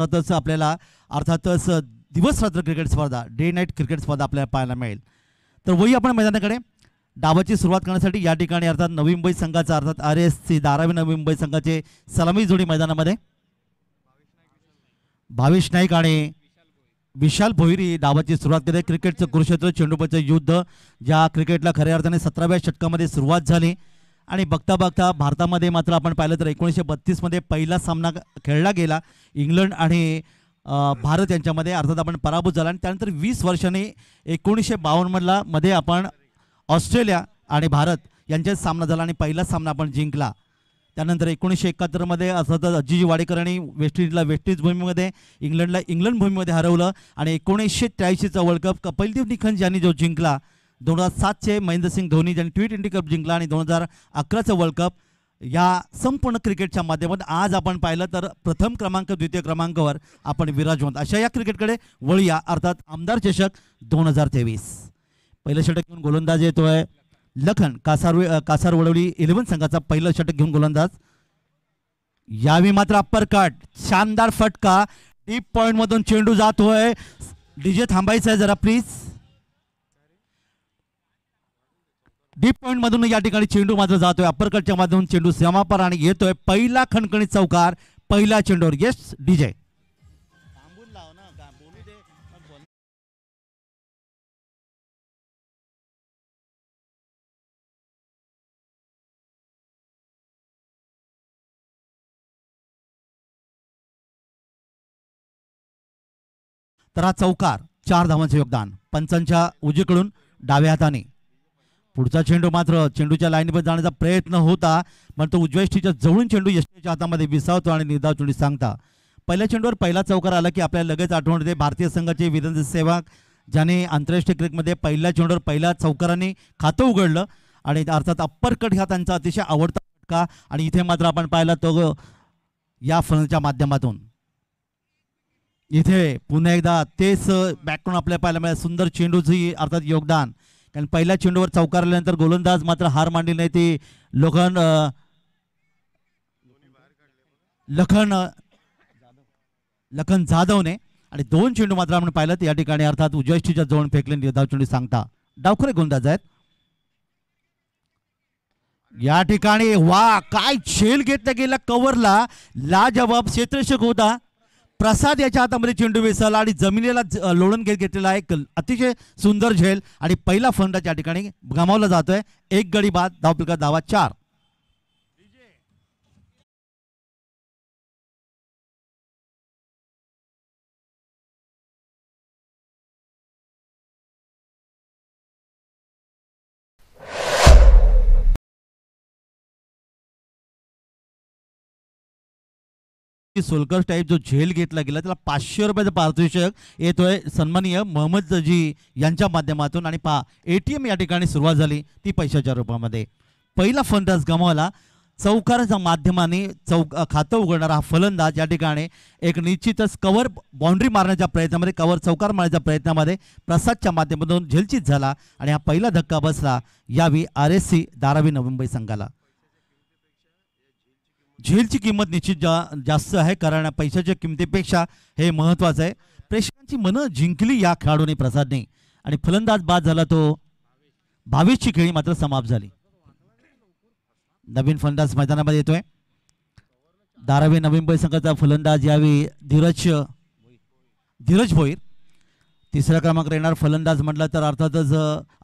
अर्थातच आपल्याला अर्थातच दिवस रात्र क्रिकेट स्पर्धा डे नाईट क्रिकेट स्पर्धा आपल्याला पाहायला मिळेल तर वही आपण मैदानाकडे डावाची सुरुवात करण्यासाठी या ठिकाणी अर्थात नवी मुंबई संघाचा अर्थात आर एस सी धारावी नवी मुंबई संघाचे सलामी जोडी मैदानामध्ये भावेश नाईक आणि विशाल भोईरी डावाची सुरुवात केली क्रिकेटचं कुरुक्षेत्र चेंडूपाचं युद्ध ज्या क्रिकेटला खऱ्या अर्थाने सतराव्या षटकामध्ये सुरुवात झाली आणि बघता बघता भारतामध्ये मात्र आपण पाहिलं तर एकोणीसशे बत्तीसमध्ये पहिला सामना खेळला गेला इंग्लंड आणि भारत यांच्यामध्ये अर्थात आपण पराभूत झाला आणि त्यानंतर वीस वर्षांनी एकोणीसशे बावन्नमधला मध्ये आपण ऑस्ट्रेलिया आणि भारत यांच्यात सामना झाला आणि पहिला सामना आपण जिंकला त्यानंतर एकोणीसशे एकाहत्तरमध्ये अर्थात अज्जीजी वाडेकर यांनी वेस्ट इंडिजला वेस्ट इंडिज भूमीमध्ये इंग्लंडला इंग्लंड भूमीमध्ये हरवलं आणि एकोणीसशे त्र्याऐंशीचा वर्ल्ड कप कपिलदेव निखंज यांनी जो जिंकला दोन हजार सातचे महेंद्रसिंग धोनी ज्यांनी टी ट्वेंटी कप जिंकला आणि दोन हजार अकराचं वर्ल्ड कप या संपूर्ण क्रिकेटच्या माध्यमात आज आपण पाहिलं तर प्रथम क्रमांक द्वितीय क्रमांकावर आपण विराजवंत अशा या क्रिकेटकडे वळूया अर्थात आमदार चषक दोन हजार तेवीस पहिलं षटक घेऊन गोलंदाज येतोय लखन कासार कासार वळवली इलेव्हन संघाचा पहिलं षटक घेऊन गोलंदाज यावी मात्र अप्पर कट शानदार फटका डीप मधून चेंडू जातोय डीजे थांबायचा आहे जरा प्लीज डीप पॉइंट मधून या ठिकाणी चेंडू मात्र जातोय कटच्या माध्यमातून चेंडू समापार आणि येतोय पहिला खणखणी चौकार पहिला चेंडूर येस डीजे तर हा चौकार चार धावांचं योगदान पंचांच्या उजीकडून डाव्या हाताने पुढचा चेंडू मात्र चेंडूच्या लाईनवर जाण्याचा प्रयत्न होता पण तो उज्वेष्टीच्या जवळून चेंडू यशच्या हातामध्ये विसावतो आणि निदाव चोंडी सांगता पहिल्या चेंडूवर पहिला चौकार आला की आपल्याला लगेच आठवण येते भारतीय संघाचे वीरेंद्र सेवाग ज्याने आंतरराष्ट्रीय क्रिकेटमध्ये पहिल्या चेंडूवर पहिल्या चौकाराने खातं उघडलं आणि अर्थात अप्पर कट हा त्यांचा अतिशय आवडता फटका आणि इथे मात्र आपण पाहिला तो या फलच्या माध्यमातून इथे पुन्हा एकदा तेच बॅकग्राऊंड आपल्याला पाहायला मिळालं सुंदर चेंडूची अर्थात योगदान कारण पहिल्या चेंडूवर चौकारल्यानंतर गोलंदाज मात्र हार मांडली नाही ती लोखन लखन लखन जाधवने आणि दोन चेंडू मात्र आपण पाहिलं या ठिकाणी अर्थात उजयष्टीच्या जवळ फेकले धावचेंडू सांगता डावखरे गोलंदाज आहेत या ठिकाणी वा काय झेल घेतला गेला कव्हरला लाजवाब क्षेत्रशक होता प्रसाद याच्या हातामध्ये चेंडू वेसला आणि जमिनीला लोळण घेत घेतलेला एक अतिशय सुंदर झेल आणि पहिला फंड त्या ठिकाणी गमावला जातोय एक गडी बाद धावपिका धावा चार सोलकर टाईप जो झेल घेतला गेला त्याला पाचशे रुपयाचं पारितोषिक येतोय सन्मानीय मोहम्मद जजी यांच्या माध्यमातून आणि पा एटीएम या ठिकाणी सुरुवात झाली ती पैशाच्या रूपामध्ये पहिला फलंदाज गमावला चौकाराच्या माध्यमाने चौक खातं उघडणारा हा फलंदाज या ठिकाणी एक निश्चितच कवर बाउंड्री मारण्याच्या प्रयत्नामध्ये कवर चौकार मारण्याच्या प्रयत्नामध्ये प्रसादच्या माध्यमातून झेलचित झाला आणि हा पहिला धक्का बसला यावी R S C Dharavi Mumbai संघाला झेलची किंमत निश्चित जा जास्त आहे कारण पैशाच्या किमतीपेक्षा हे महत्वाचं आहे प्रेक्षकांची मनं जिंकली या खेळाडूने प्रसादने आणि फलंदाज बाद झाला तो बावीसची खेळी मात्र समाप्त झाली नवीन फलंदाज मैदानामध्ये येतोय दारावे नवीन बोई संघाचा फलंदाज यावेळी धीरज धीरज भोईर तिसरा क्रमांक येणार फलंदाज म्हटलं तर अर्थातच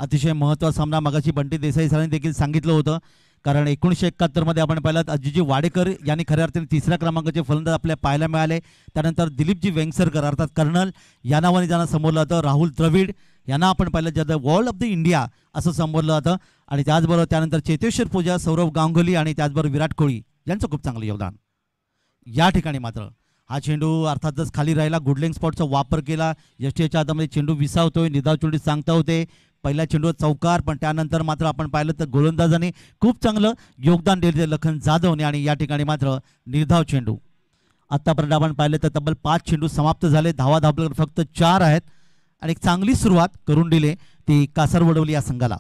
अतिशय महत्वाचा सामना मगाशी बंटी देसाई सरांनी देखील सांगितलं होतं कारण एकोणीसशे एकाहत्तरमध्ये आपण पाहिलं अजिजी वाडेकर यांनी खऱ्या अर्थाने तिसऱ्या क्रमांकाचे फलंदाज आपल्या पाहायला मिळाले त्यानंतर दिलीपजी वेंगसरकर अर्थात कर्नल या नावाने ज्यांना संबोधलं जातं राहुल द्रविड यांना आपण पाहिलं ज्या वर्ल्ड ऑफ द इंडिया असं संबोधलं जातं आणि त्याचबरोबर त्यानंतर चेतेश्वर पूजा सौरभ गांगुली आणि त्याचबरोबर विराट कोहली यांचं खूप चांगलं योगदान या ठिकाणी मात्र हा चेंडू अर्थातच खाली राहिला गुडलिंग स्पॉटचा वापर केला यष्टीच्या हातामध्ये चेंडू विसावतोय निधाव चुंडी सांगता होते पहिला चेंडू चौकार पण त्यानंतर मात्र आपण पाहिलं तर गोलंदाजाने खूप चांगलं योगदान दिले लखन जाधवने आणि या ठिकाणी मात्र निर्धाव चेंडू आत्तापर्यंत आपण पाहिलं तर तब्बल पाच चेंडू समाप्त झाले धावा धावल फक्त चार आहेत आणि चांगली सुरुवात करून दिली ती कासरवडवली या संघाला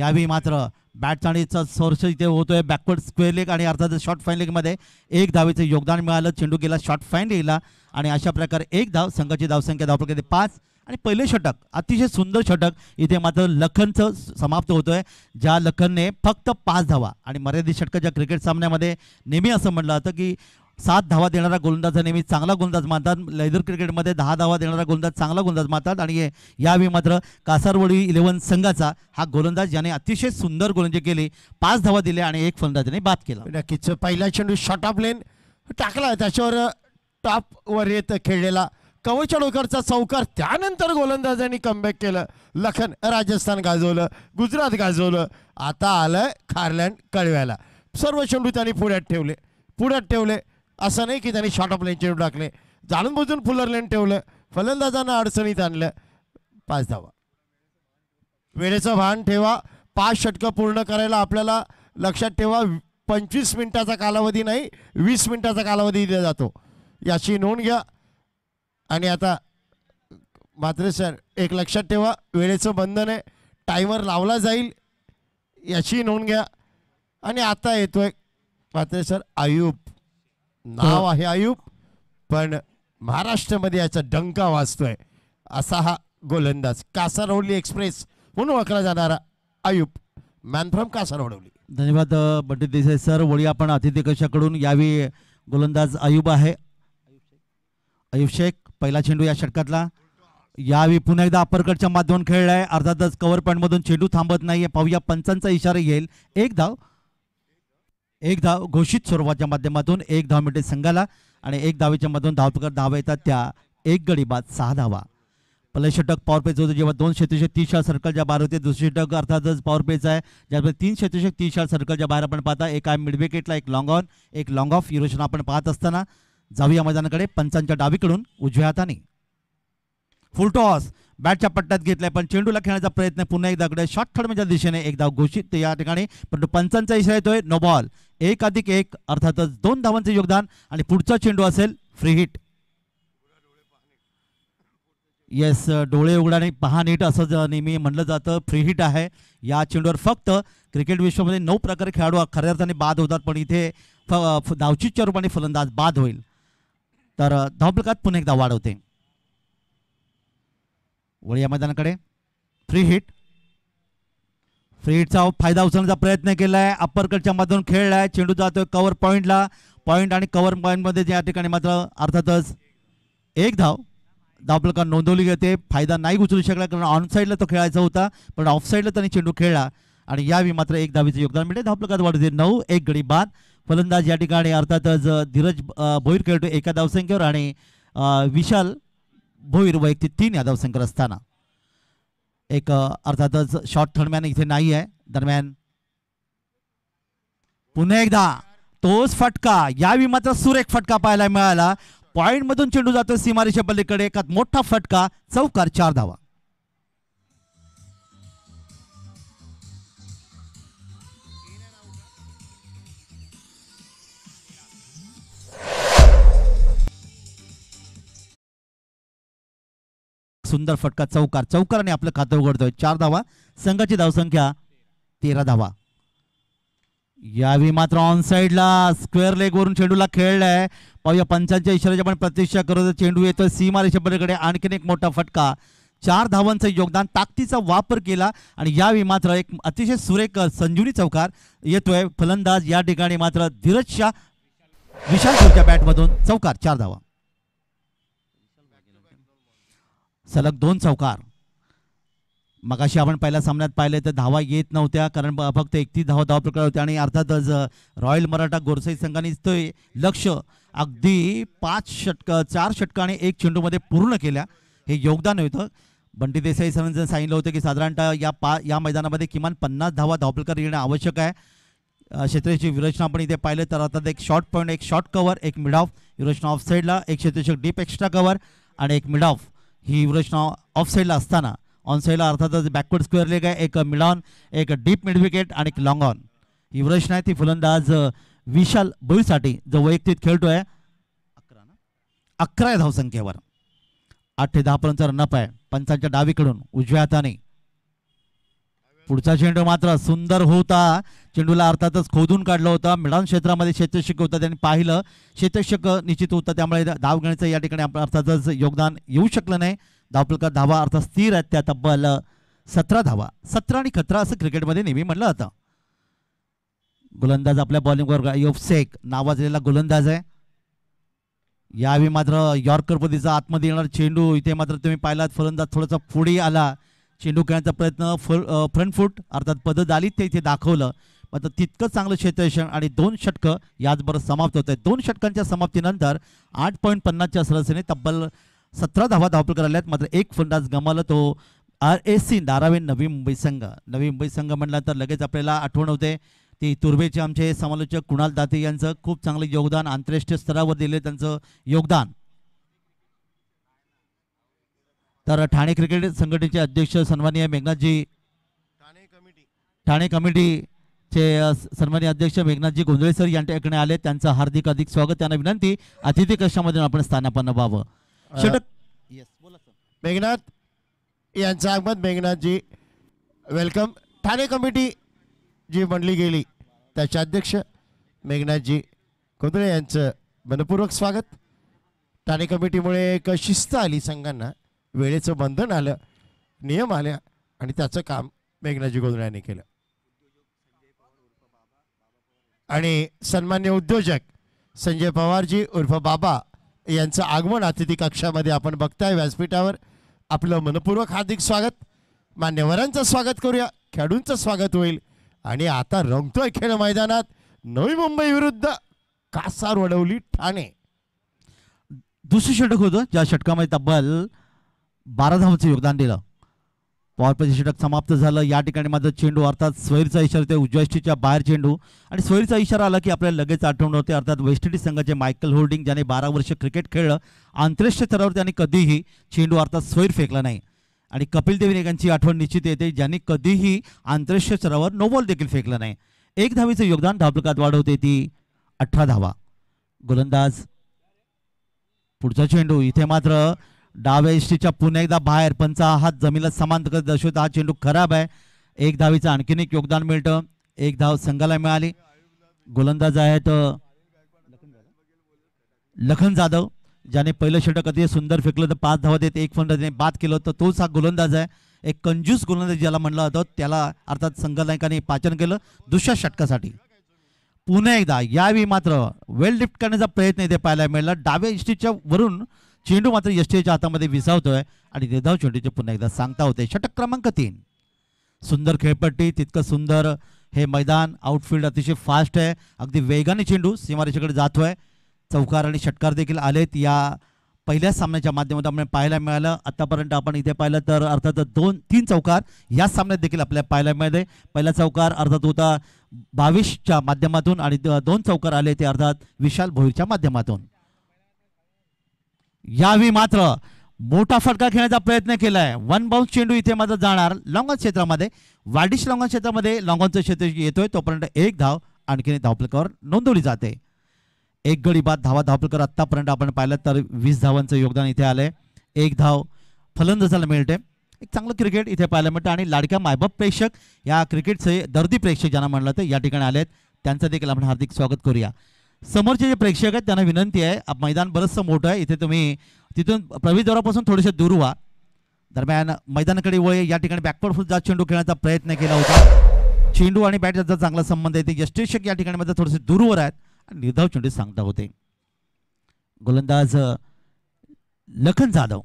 यावेळी मात्र बॅटचाणीचा सोर्स इथे होतोय बॅकवर्ड स्क्वेअर लेग आणि अर्थात शॉर्ट फाईन लेगमध्ये एक धावेचं योगदान मिळालं चेंडू गेला शॉर्ट फाईन लेगला आणि अशा प्रकारे एक धाव संघाची धावसंख्या धावपडके पाच आणि पहिले षटक अतिशय सुंदर षटक इथे मात्र लखनचं समाप्त होतोय आहे ज्या लखनने फक्त पाच धावा आणि मर्यादित षटकाच्या क्रिकेट सामन्यामध्ये नेहमी असं म्हटलं जातं की सात धावा देणारा गोलंदाज नेहमी चांगला गोलंदाज मानतात लेदर क्रिकेटमध्ये दहा धावा देणारा गोलंदाज चांगला गोलंदाज मानतात आणि यावेळी मात्र कासारवडी इलेव्हन संघाचा हा गोलंदाज ज्याने अतिशय सुंदर गोलंदाजी केली पाच धावा दिले आणि एक फलंदाजाने बाद केला नक्कीच पहिला चेंडू शॉर्ट ऑफ लेन टाकला त्याच्यावर टॉपवर येत खेळलेला कवच चौकार त्यानंतर गोलंदाजांनी कमबॅक केलं लखन राजस्थान गाजवलं गुजरात गाजवलं आता आलं खारलँड कळव्याला सर्व चेंडू त्यांनी पुढ्यात ठेवले पुढ्यात ठेवले असं नाही की त्यांनी शॉर्ट ऑफ लेन चेंडू टाकले जाणून बुजून फुलर लेन ठेवलं फलंदाजांना अडचणीत आणलं पाच धावा वेळेचं भान ठेवा पाच षटकं पूर्ण करायला आपल्याला लक्षात ठेवा पंचवीस मिनिटाचा कालावधी नाही वीस मिनिटाचा कालावधी दिला जातो याची नोंद घ्या आणि आता मात्र सर एक लक्षात ठेवा वेळेचं बंधन आहे टायमर लावला जाईल याची नोंद घ्या आणि आता येतोय मात्र सर आयुब नाव आहे आयुब पण महाराष्ट्रामध्ये याचा डंका वाजतोय असा हा गोलंदाज कासारवली एक्सप्रेस म्हणून ओळखला जाणारा आयुब मॅन फ्रॉम कासारवडवली धन्यवाद पंडित देसाई सर वळी आपण अतिथी कशाकडून यावी गोलंदाज आयुब आहे आयुब शेख पहिला चेंडू या षटकातला यावेळी पुन्हा एकदा अपरकटच्या माध्यमातून खेळलाय अर्धातच कव्हर मधून चेंडू थांबत नाहीये पाहूया पंचांचा इशारा येईल एक धाव एक धाव घोषित स्वरूपाच्या माध्यमातून एक धाव मिळते संघाला आणि एक धावीच्या मधून धावपकर धाव येतात त्या एक गडी बाद सहा धावा पहिलं षटक पॉवर पेच होतं जेव्हा दोन शेतीशे तीस शाळ सर्कलच्या बाहेर होते दुसरी षटक अर्थातच पॉवर पेच आहे ज्यामध्ये तीन शेतीशे तीस शाळ सर्कलच्या बाहेर आपण पाहता एक आहे मिडविकेटला एक लॉंग ऑन एक लॉंग ऑफ युरोशन आपण पाहत असताना जाऊया मैदानाकडे पंचांच्या डावीकडून उजव्या हाताने फुलटॉस बॅटच्या पट्ट्यात घेतलाय पण चेंडूला खेळण्याचा प्रयत्न पुन्हा एकदा कडे शॉर्ट म्हणजे दिशेने एकदा धाव घोषित या ठिकाणी परंतु पंचांचा इशारा येतोय नो बॉल एक अधिक एक अर्थातच दोन धावांचे योगदान आणि पुढचा चेंडू असेल फ्री हिट येस डोळे उघडाने पहा नीट असं नेहमी म्हणलं जातं फ्री हिट आहे या चेंडूवर फक्त क्रिकेट विश्वामध्ये नऊ प्रकारे खेळाडू खऱ्या अर्थाने बाद होतात पण इथे फ धावचीच्या रूपाने फलंदाज बाद होईल तर धावपलकात पुन्हा एकदा वाढवते वळी या मैदानाकडे फ्री हिट फ्री हिटचा फायदा उचलण्याचा प्रयत्न केलाय आहे अप्परकटच्या मधून खेळलाय चेंडू जातोय कवर पॉईंटला पॉईंट आणि कव्हर पॉईंटमध्ये या ठिकाणी मात्र अर्थातच एक धाव धावपलका नोंदवली गेते फायदा नाही उचलू शकला कारण ऑन साईडला तो खेळायचा होता पण ऑफ साईडला त्यांनी चेंडू खेळला आणि यावेळी मात्र एक धावीचं योगदान मिळते धावपळकात वाढते नऊ एक गडी बाद फलंदाज या ठिकाणी अर्थातच धीरज भोईर खेळतो एका धावसंख्येवर आणि विशाल भोईर वैयक्तिक तीन या धावसंख्येवर असताना एक अर्थातच शॉर्ट थर्डमॅन इथे नाही आहे दरम्यान पुन्हा एकदा तोच फटका विमाचा मात्र सुरेख फटका पाहायला मिळाला मधून चेंडू जातो सीमारेच्या पलीकडे एकात मोठा फटका चौकार चार धावा सुंदर फटका चौकार चौकाराने आपलं खातं उघडतोय चार धावा संघाची धावसंख्या तेरा धावा यावेळी मात्र ऑन साईडला स्क्वेअर लेगवरून चेंडूला खेळलाय पाहूया पंचांच्या इशाऱ्याची आपण प्रतीक्षा करत चेंडू येतोय सीमा रेषेपलीकडे आणखीन एक मोठा फटका चार धावांचं योगदान ताकदीचा वापर केला आणि यावेळी मात्र एक अतिशय सुरेख संजुनी चौकार येतोय फलंदाज या ठिकाणी मात्र धीरज शाह विशाल बॅटमधून चौकार चार धावा सलग दोन चौकार मगाशी आपण पहिल्या सामन्यात पाहिले तर धावा येत नव्हत्या कारण फक्त एकतीस धावा धावा प्रकार होत्या आणि अर्थातच रॉयल मराठा गोरसाई संघाने ते लक्ष अगदी पाच षटक चार षटकाने एक चेंडूमध्ये पूर्ण केल्या हे योगदान होतं बंटी देसाई सरांचं सांगितलं होतं की साधारणतः या पा या मैदानामध्ये किमान पन्नास धावा धावपलकर येणं आवश्यक आहे क्षेत्रची विरचना आपण इथे पाहिलं तर अर्थात एक शॉर्ट पॉईंट एक शॉर्ट कवर एक मिड ऑफ विरचना ऑफ साईडला एक क्षेत्रक्षक डीप एक्स्ट्रा कवर आणि एक मिड ऑफ ही व्यूरचना ऑफ साईडला असताना ऑन साईडला अर्थातच बॅकवर्ड स्क्वेअर लेग आहे एक मिलॉन एक डीप मिडविकेट आणि एक लॉंग ऑन ही आहे ती फुलंदाज विशाल बळीसाठी जो वैयक्तिक खेळतोय अकरा ना अकरा धावसंख्येवर आठ ते दहापर्यंत रनअप आहे पंचांच्या डावीकडून उजव्या हाताने पुढचा चेंडू मात्र सुंदर होता चेंडूला अर्थातच खोदून काढला होता मिडान क्षेत्रामध्ये शेतशक होता त्यांनी पाहिलं शेतशक निश्चित होता त्यामुळे धाव घेण्याचं या ठिकाणी अर्थातच योगदान येऊ शकलं नाही धावपलकर धावा अर्थात स्थिर आहेत त्या तब्बल सतरा धावा सतरा आणि खतरा असं क्रिकेटमध्ये नेहमी म्हटलं जातं गोलंदाज आपल्या बॉलिंगवर अयोब सेक नावाजलेला गोलंदाज आहे यावेळी मात्र यॉर्करपतीचा आतमध्ये येणार चेंडू इथे मात्र तुम्ही पाहिलात फलंदाज थोडासा पुढे आला चेंडू खेळण्याचा प्रयत्न फ्रंट फुट अर्थात पद आलीच ते इथे दाखवलं मात्र तितकं चांगलं क्षेत्ररक्षण आणि दोन षटकं याचबरोबर समाप्त होत आहेत दोन षटकांच्या समाप्तीनंतर आठ पॉईंट पन्नासच्या सरासरीने तब्बल सतरा धावा धावपळ करायला मात्र एक फुंडाज गमावला तो R S C Darave Navi Mumbai संघ नवी मुंबई संघ म्हटला तर लगेच आपल्याला आठवण होते ती तुर्बेचे आमचे समालोचक कुणाल दाते यांचं खूप चांगलं योगदान आंतरराष्ट्रीय स्तरावर दिले त्यांचं योगदान तर ठाणे क्रिकेट संघटनेचे अध्यक्ष सन्मानिया मेघनाथजी ठाणे कमिटी ठाणे कमिटी चे सन्मान्य अध्यक्ष मेघनाथजी गोंधळे सर यांच्याकडे आले त्यांचं हार्दिक अधिक स्वागत त्यांना विनंती अतिथी कक्षामध्ये आपण स्थानापन्न व्हावं षटक येस बोला सर मेघनाथ यांचं आगमन मेघनाथजी वेलकम ठाणे कमिटी जी म्हणली गेली त्याचे अध्यक्ष मेघनाथजी गोंधळे यांचं मनपूर्वक स्वागत ठाणे कमिटीमुळे एक शिस्त आली संघांना वेळेचं बंधन आलं नियम आल्या आणि त्याचं काम मेघनाथजी गोंधळे यांनी केलं आणि सन्मान्य उद्योजक संजय पवारजी उर्फ बाबा यांचं आगमन अतिथी कक्षामध्ये आपण बघताय व्यासपीठावर आपलं मनपूर्वक हार्दिक स्वागत मान्यवरांचं स्वागत करूया खेळाडूंचं स्वागत होईल आणि आता रंगतोय खेळ मैदानात नवी मुंबई विरुद्ध कासार वडवली ठाणे दुसरं षटक होतं ज्या षटकामध्ये तब्बल बारा धावांचं योगदान दिलं पॉवरपती षटक समाप्त झालं या ठिकाणी माझा चेंडू अर्थात स्वैरचा इशारा ते उज्ज्वष्टीच्या बाहेर चेंडू आणि स्वैरचा इशारा आला की आपल्याला लगेच आठवण होते अर्थात वेस्ट इंडिज संघाचे मायकल होल्डिंग ज्याने बारा वर्ष क्रिकेट खेळलं आंतरराष्ट्रीय स्तरावर त्याने कधीही चेंडू अर्थात स्वैर फेकला नाही आणि कपिल देवी यांची आठवण निश्चित येते ज्यांनी कधीही आंतरराष्ट्रीय स्तरावर नोबॉल देखील फेकला नाही एक धावीचं योगदान धाबलकात वाढवते ती अठरा धावा गोलंदाज पुढचा चेंडू इथे मात्र डाव्या इष्टीच्या पुन्हा एकदा बाहेर पंचा हात जमिनीला समांतर करत दर्शवतो हा चेंडू खराब आहे एक धावीचं आणखीन एक योगदान मिळतं एक धाव संघाला मिळाली गोलंदाज आहेत लखन जाधव ज्याने पहिलं षटक अतिशय सुंदर फेकलं तर पाच धावा देत एक फंड बाद केलं होतं तोच हा गोलंदाज आहे एक कंजूस गोलंदाज ज्याला म्हणलं होतं त्याला अर्थात संघनायकाने पाचन केलं दुसऱ्या षटकासाठी पुन्हा एकदा यावेळी मात्र वेल लिफ्ट करण्याचा प्रयत्न इथे पाहायला मिळाला डाव्या इष्टीच्या वरून चेंडू मात्र यष्टीच्या हातामध्ये विसावतोय आणि निर्धाव चेंडूचे पुन्हा एकदा सांगता होते षटक क्रमांक तीन सुंदर खेळपट्टी तितकं सुंदर हे मैदान आउटफील्ड अतिशय फास्ट आहे अगदी वेगाने चेंडू सीमारेषेकडे जातोय चौकार आणि षटकार देखील आलेत या पहिल्याच सामन्याच्या माध्यमातून आपण पाहायला मिळालं आतापर्यंत आपण इथे पाहिलं तर अर्थात दोन तीन चौकार याच सामन्यात देखील आपल्याला पाहायला मिळाले पहिला चौकार अर्थात होता बावीसच्या माध्यमातून आणि दोन चौकार आले ते अर्थात विशाल भोईरच्या माध्यमातून यावेळी मात्र मोठा फटका खेळण्याचा प्रयत्न केला आहे वन बाउन्स चेंडू इथे माझा जाणार लॉंगॉन क्षेत्रामध्ये वाडिश लॉंगॉन क्षेत्रामध्ये लॉंगॉनचं क्षेत्र येतोय तोपर्यंत एक धाव आणखीन धावपलकावर नोंदवली जाते एक गडी बाद धावा धावपलकर आत्तापर्यंत आपण पाहिलं तर वीस धावांचं योगदान इथे आलंय एक धाव फलंदाजाला मिळते एक चांगलं क्रिकेट इथे पाहायला मिळतं आणि लाडक्या मायबाप प्रेक्षक या क्रिकेटचे दर्दी प्रेक्षक ज्यांना म्हणलं तर या ठिकाणी आले आहेत त्यांचं देखील आपण हार्दिक स्वागत करूया समोरचे जे प्रेक्षक आहेत त्यांना विनंती आहे मैदान बरंचसं मोठं आहे इथे तुम्ही तिथून प्रवेशद्वारापासून थोडेसे दूर व्हा दरम्यान मैदानाकडे वळ या ठिकाणी बॅकवर्ड फुल जात चेंडू खेळण्याचा प्रयत्न केला होता चेंडू आणि बॅट चांगला संबंध आहे ते यष्टेशक या ठिकाणी मध्ये थोडेसे दूरवर आहेत आणि निर्धाव चेंडू सांगता होते गोलंदाज लखन जाधव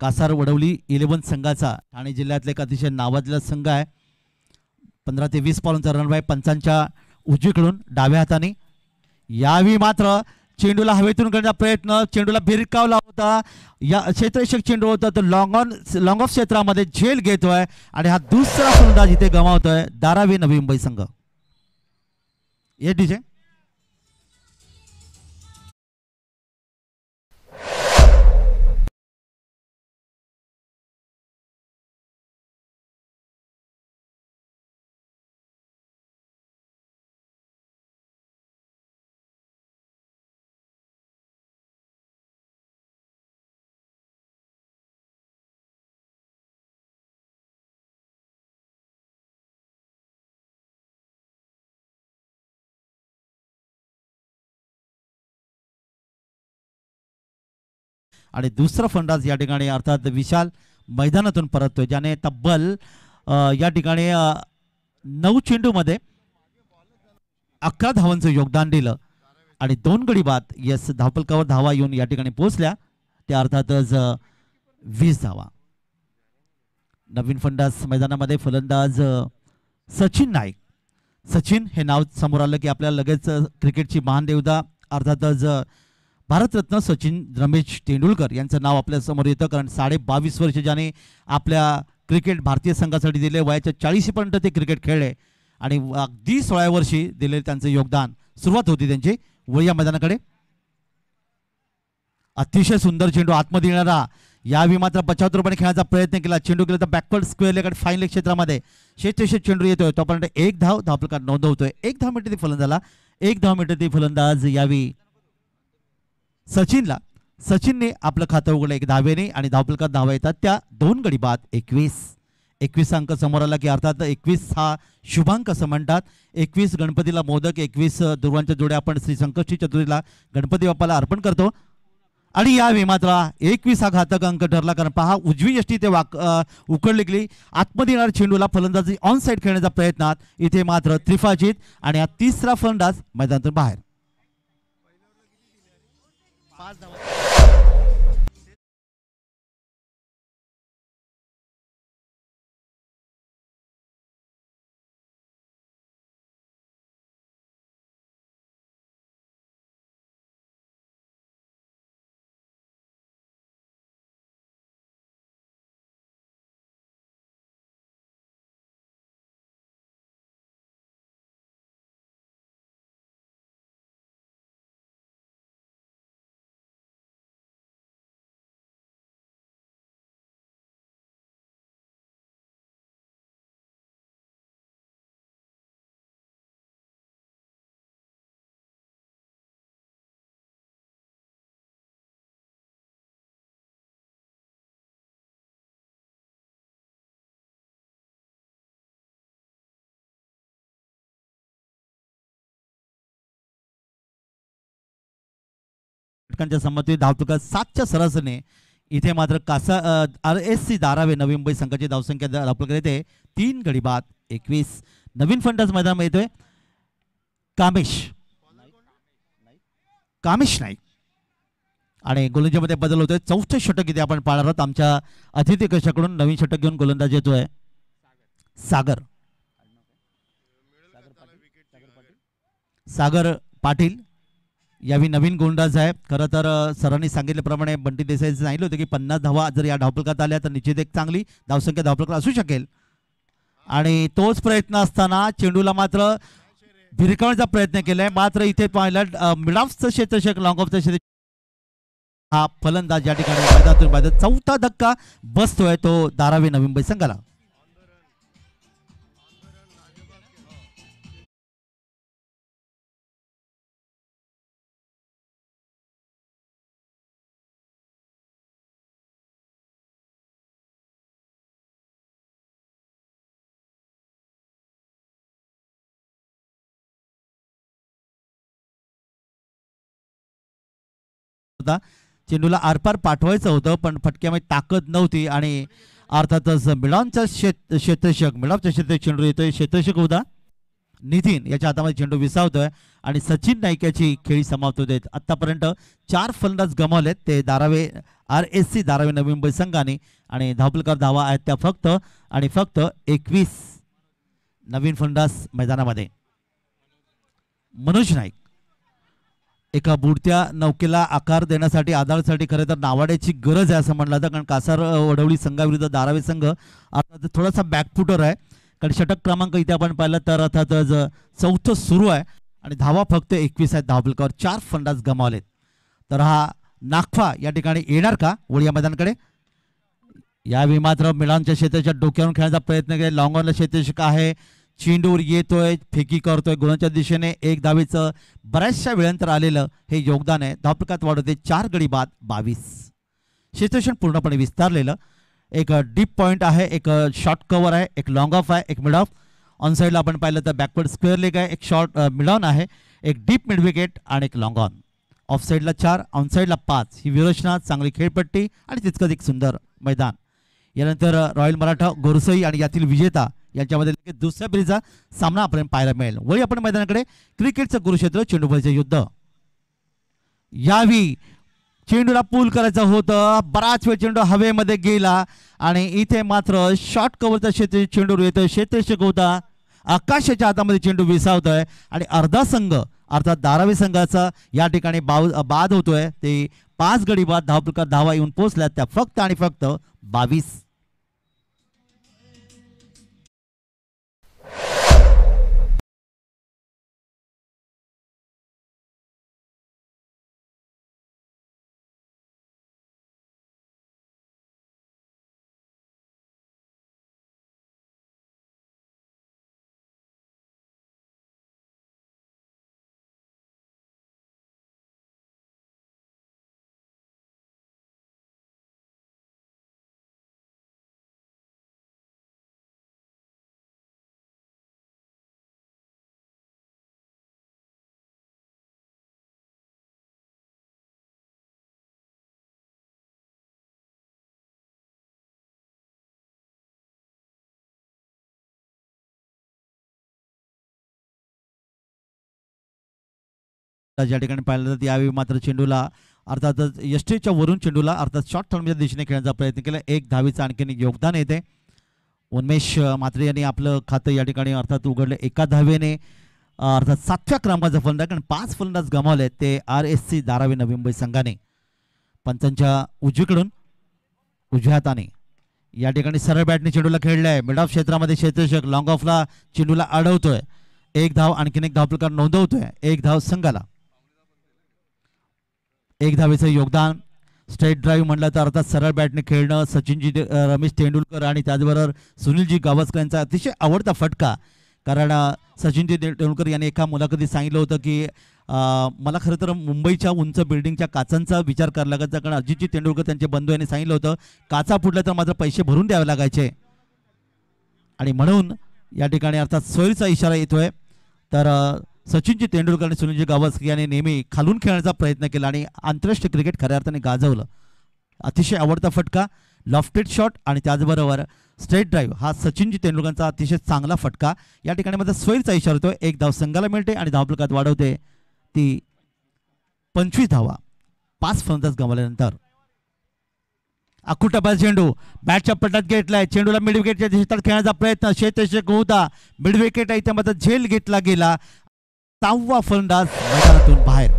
कासार वडवली इलेव्हन संघाचा ठाणे जिल्ह्यातला एक अतिशय नावाजलेला संघ आहे पंधरा ते वीस रन बाय पंचांच्या उजवीकडून डाव्या हाताने यावेळी मात्र चेंडूला हवेतून करण्याचा प्रयत्न चेंडूला भिरकावला होता या क्षेत्ररक्षक चेंडू होता तो लॉंग ऑन लॉंग ऑफ क्षेत्रामध्ये झेल घेतोय आणि हा दुसरा सुंदाज इथे गमावतोय दारावी नवी मुंबई संघ ये डीजे आणि दुसरा फंडास या ठिकाणी अर्थात विशाल मैदानातून परततोय ज्याने तब्बल या ठिकाणी नऊ मध्ये अकरा धावांचं योगदान दिलं आणि दोन गडी बाद यस धावपलकावर धावा येऊन या ठिकाणी पोहोचल्या त्या अर्थातच वीस धावा नवीन फंडास मैदानामध्ये फलंदाज सचिन नाईक सचिन हे नाव समोर आलं की आपल्याला लगेच क्रिकेटची महान देवता अर्थातच भारतरत्न सचिन रमेश तेंडुलकर यांचं नाव आपल्यासमोर येतं कारण साडे बावीस वर्ष ज्याने आपल्या क्रिकेट भारतीय संघासाठी दिले वयाच्या चाळीसपर्यंत ते क्रिकेट खेळले आणि अगदी सोळाव्या वर्षी दिलेले त्यांचं योगदान सुरुवात होती त्यांची वय या मैदानाकडे अतिशय सुंदर चेंडू आतमध्ये येणारा यावेळी मात्र पचावत रुपयाने खेळण्याचा प्रयत्न केला चेंडू केला तर बॅकवर्ड स्क्वेअर लेकडे फायनल क्षेत्रामध्ये शेतशे चेंडू येतोय तोपर्यंत एक धाव धाव प्रकार नोंदवतोय एक धाव मीटर ते फलंदाला एक धाव मीटर ते फलंदाज यावी सचिनला सचिनने आपलं खातं उघडलं एक धावेने आणि धावपलकात धावा येतात त्या दोन गडी बाद एकवीस एकवीस अंक समोर आला की अर्थात एकवीस हा शुभांक असं म्हणतात एकवीस गणपतीला मोदक एकवीस दुर्वांच्या जोड्या आपण श्री संकष्टी चतुर्थीला गणपती बाप्पाला अर्पण करतो आणि या मात्र एकवीस हा घातक अंक ठरला कारण पहा उजवी यष्टी ते वाक उकडली गेली आतमध्ये चेंडूला फलंदाजी ऑन साईड खेळण्याचा प्रयत्नात इथे मात्र त्रिफाजीत आणि हा तिसरा फलंदाज मैदानातून बाहेर पाच धावा षटकांच्या संमतीत धावतुका सातच्या सरासरीने इथे मात्र कासा R S C Darave Navi Mumbai संघाची धावसंख्या दाखल येते तीन गडी बाद एकवीस नवीन फंडस मैदानामध्ये येतोय कामेश कामेश नाही आणि गोलंदाजीमध्ये बदल होतोय चौथे षटक इथे आपण पाहणार आहोत आमच्या अतिथी कक्षाकडून नवीन षटक घेऊन गोलंदाज येतोय सागर सागर पाटील यावी नवीन गोंडाज आहे खरं तर सरांनी सांगितल्याप्रमाणे बंटी देसाईचं सांगितलं होतं की पन्नास धावा जर या धावपलकात आल्या तर निश्चित एक चांगली धावसंख्या धावपलकात असू शकेल आणि तोच प्रयत्न असताना चेंडूला मात्र भिरकावण्याचा प्रयत्न केलाय मात्र इथे पाहिलं मिडाफचं लॉन्ग ऑफचं क्षेत्र हा फलंदाज या ठिकाणी चौथा धक्का बसतोय तो धारावी नवीन संघाला होता चेंडूला आरपार पाठवायचं होतं पण फटक्यामध्ये ताकद नव्हती आणि अर्थातच मिळॉनचा शेत क्षेत्रशक मिळॉनचा क्षेत्र चेंडू येतोय क्षेत्रशक होता नितीन याच्या हातामध्ये चेंडू विसावतोय आणि सचिन नाईक याची खेळी समाप्त होते आतापर्यंत चार फलंदाज गमावलेत ते Darave R S C Darave Navi Mumbai संघाने आणि धावपलकार धावा आहेत त्या फक्त आणि फक्त एकवीस नवीन फलंदाज मैदानामध्ये मनोज नाईक एका बुडत्या नौकेला आकार देण्यासाठी आधारसाठी खरं तर नावाड्याची गरज आहे असं म्हणलं जातं कारण कासार वडवळी संघाविरुद्ध धारावी संघ आता थोडासा बॅकफुटर आहे कारण षटक क्रमांक इथे आपण पाहिलं तर अर्थात चौथं सुरू आहे आणि धावा फक्त एकवीस आहेत धावपलकावर चार फंडास गमावलेत तर हा नाखवा या ठिकाणी येणार का ओळिया मैदानकडे यावेळी मात्र मिळांच्या क्षेत्राच्या डोक्यावरून खेळण्याचा प्रयत्न केला लॉंगॉनला का आहे चेंडूवर येतोय फेकी करतोय गुणांच्या दिशेने एक दावीचं बऱ्याचशा वेळेनंतर आलेलं हे योगदान आहे धावपकात वाढवते चार गडी बाद बावीस सिच्युएशन पूर्णपणे विस्तारलेलं एक डीप पॉईंट आहे एक शॉर्ट कवर आहे एक लाँग ऑफ आहे एक मिड ऑफ ऑन साईडला आपण पाहिलं तर बॅकवर्ड स्क्वेअर लेग आहे एक शॉर्ट मिड ऑन आहे एक डीप मिड विकेट आणि एक लॉंग ऑन ऑफ साईडला चार ऑन साईडला पाच ही विरचना चांगली खेळपट्टी आणि तितकंच एक सुंदर मैदान यानंतर रॉयल मराठा गोरसई आणि यातील विजेता यांच्यामध्ये लगेच दुसऱ्या फेरीचा सामना आपल्याला पाहायला मिळेल वही आपण मैदानाकडे क्रिकेटचं कुरुक्षेत्र चेंडूबलचे युद्ध यावी चेंडूला पूल करायचं होतं बराच वेळ चेंडू हवेमध्ये गेला आणि इथे मात्र शॉर्ट कव्हरचा क्षेत्र चेंडू येतोय क्षेत्र शिकवता आकाशाच्या हातामध्ये चेंडू विसावतोय आणि अर्धा संघ अर्थात दारावी संघाचा या ठिकाणी बाव बाद होतोय ते पाच गडी बाद धाव धावा येऊन पोहोचल्या त्या फक्त आणि फक्त बावीस ज्या ठिकाणी पाहिलं तर यावेळी मात्र चेंडूला अर्थातच यष्टीच्या वरून चेंडूला अर्थात शॉर्ट थर्मच्या दिशेने खेळण्याचा प्रयत्न केला एक दहावीचं आणखीन योगदान येते उन्मेश मात्रे यांनी आपलं खातं या ठिकाणी अर्थात उघडलं एका धावेने अर्थात सातव्या क्रमांकाचा फलंदाज कारण पाच फलंदाज गमावले ते आर एस सी धारावी नवी मुंबई संघाने पंचांच्या उजवीकडून उजव्या हाताने या ठिकाणी सरळ बॅटने चेंडूला खेळलाय आहे मिड ऑफ क्षेत्रामध्ये क्षेत्रशक लॉंग ऑफला चेंडूला अडवतोय एक धाव आणखीन एक धाव प्रकार नोंदवतोय एक धाव संघाला एक धावेचं योगदान स्ट्रेट ड्राईव्ह म्हटलं तर अर्थात सरळ बॅटने खेळणं सचिनजी रमेश तेंडुलकर आणि त्याचबरोबर सुनीलजी गावस्कर यांचा अतिशय आवडता फटका कारण सचिनजी तेंडुलकर यांनी एका मुलाखतीत सांगितलं होतं की मला खरं तर मुंबईच्या उंच बिल्डिंगच्या काचांचा विचार करायला लागायचा कारण अजितजी तेंडुलकर त्यांचे बंधू यांनी सांगितलं होतं काचा फुटला तर मात्र पैसे भरून द्यावे लागायचे आणि म्हणून या ठिकाणी अर्थात सोयीचा इशारा येतोय तर सचिनजी तेंडुलकर आणि सुनीलजी गावस्कर यांनी नेहमी खालून खेळण्याचा प्रयत्न केला आणि आंतरराष्ट्रीय क्रिकेट खऱ्या अर्थाने गाजवलं अतिशय आवडता फटका लॉफ्टेड शॉट आणि त्याचबरोबर स्ट्रेट ड्राईव्ह हा सचिनजी तेंडुलकरचा अतिशय चांगला फटका या ठिकाणी माझा स्वैरचा इशारा होतो एक धाव संघाला मिळते आणि धावपलकात वाढवते ती पंचवीस धावा पाच फलंदाज गमावल्यानंतर अखुटाबाज चेंडू बॅटच्या पटात घेतलाय चेंडूला मिड विकेटच्या क्षेत्रात खेळण्याचा प्रयत्न शेतशे होता मिड विकेट इथे माझा झेल घेतला गेला सहावा फलंदाज मैदानातून बाहेर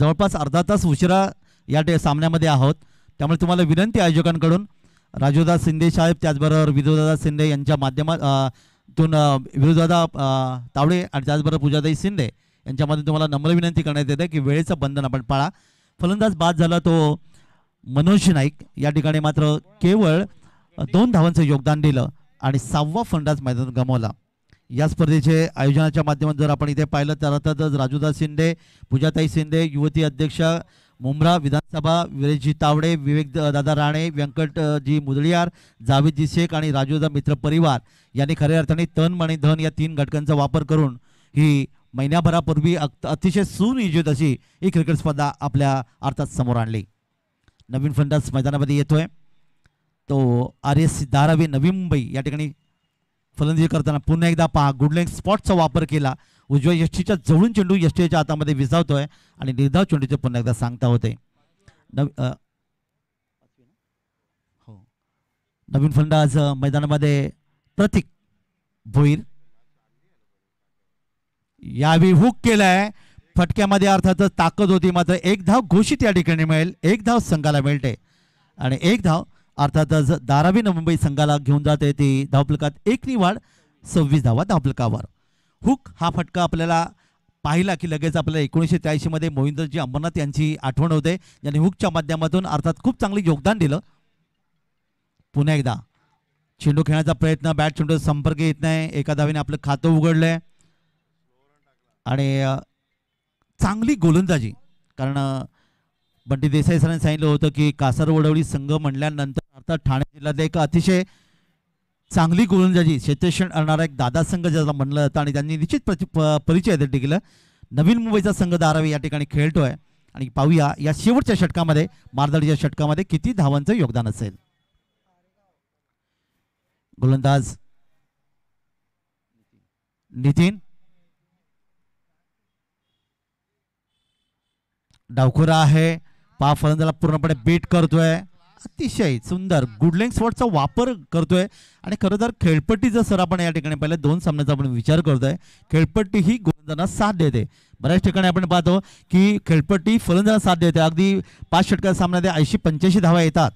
जवळपास अर्धा तास उशिरा या टे सामन्यामध्ये आहोत त्यामुळे तुम्हाला विनंती आयोजकांकडून राजूदास शिंदे साहेब त्याचबरोबर विजूदादा शिंदे यांच्या माध्यमातून विरुदादा तावडे आणि त्याचबरोबर पूजादाई शिंदे यांच्यामध्ये तुम्हाला नम्र विनंती करण्यात येते की वेळेचं बंधन आपण पाळा फलंदाज बाद झाला तो मनोज नाईक या ठिकाणी मात्र केवळ दोन धावांचं योगदान दिलं आणि सहावा फलंदाज मैदान गमावला या स्पर्धेचे आयोजनाच्या माध्यमात जर आपण इथे पाहिलं तर अर्थातच राजूदास शिंदे पूजाताई शिंदे युवती अध्यक्ष मुंब्रा विधानसभा विरेशजी तावडे विवेक दादा राणे व्यंकटजी मुदळियार जावेदजी शेख आणि राजूदा मित्र परिवार यांनी खऱ्या अर्थाने तन आणि धन या तीन घटकांचा वापर करून ही महिन्याभरापूर्वी अतिशय सुनियोजित अशी ही क्रिकेट स्पर्धा आपल्या अर्थात समोर आणली नवीन फंडास मैदानामध्ये येतोय तो आर एस धारावी नवी मुंबई या ठिकाणी फलंदाजी करताना पुन्हा एकदा पहा गुडलेंग स्पॉटचा वापर केला उजव्या यष्टीच्या जवळून चेंडू यष्टीच्या हातामध्ये विजावतोय आणि निर्धाव चेंडूचे पुन्हा एकदा सांगता होते नव हो नवीन फलंदाज मैदानामध्ये प्रतीक भोईर यावेळी हुक केलाय फटक्यामध्ये अर्थातच ताकद होती मात्र एक धाव घोषित या ठिकाणी मिळेल एक धाव संघाला मिळते आणि एक धाव अर्थातच दारावीनं मुंबई संघाला घेऊन जाते ती धावपलकात एकनी वाढ सव्वीस धावा धावपलकावर हुक हा फटका आपल्याला पाहिला की लगेच आपल्याला एकोणीसशे त्र्याऐंशीमध्ये मोहिंदरजी अंबरनाथ यांची आठवण होते यांनी हुकच्या माध्यमातून अर्थात खूप चांगले योगदान दिलं पुन्हा एकदा चेंडू खेळण्याचा प्रयत्न बॅट चेंडू संपर्क येत नाही एका धावीने आपलं खातं उघडलं आहे आणि चांगली गोलंदाजी कारण बंटी देसाई सरांनी सांगितलं होतं की कासरवडवळी संघ म्हणल्यानंतर अर्थात ठाणे जिल्ह्यात एक अतिशय चांगली गोलंदाजी क्षेत्रक्षण आणणारा एक दादा संघ ज्याला म्हणलं जातं आणि त्यांनी निश्चित परिचय देखील केला नवीन मुंबईचा संघ धारावी या ठिकाणी खेळतोय आणि पाहूया या शेवटच्या षटकामध्ये मारदाडीच्या षटकामध्ये किती धावांचं योगदान असेल गोलंदाज नितीन डावखोरा आहे पा फलंदाला पूर्णपणे बीट करतोय अतिशय सुंदर गुडलिंग स्पॉटचा वापर करतोय आणि खरं तर खेळपट्टी जर सर आपण या ठिकाणी पहिले दोन सामन्याचा आपण विचार करतोय खेळपट्टी ही गोलंदाजांना साथ देते बऱ्याच ठिकाणी आपण पाहतो की खेळपट्टी फलंदाला साथ देते अगदी पाच षटकार सामन्यात ऐंशी पंच्याऐंशी धावा येतात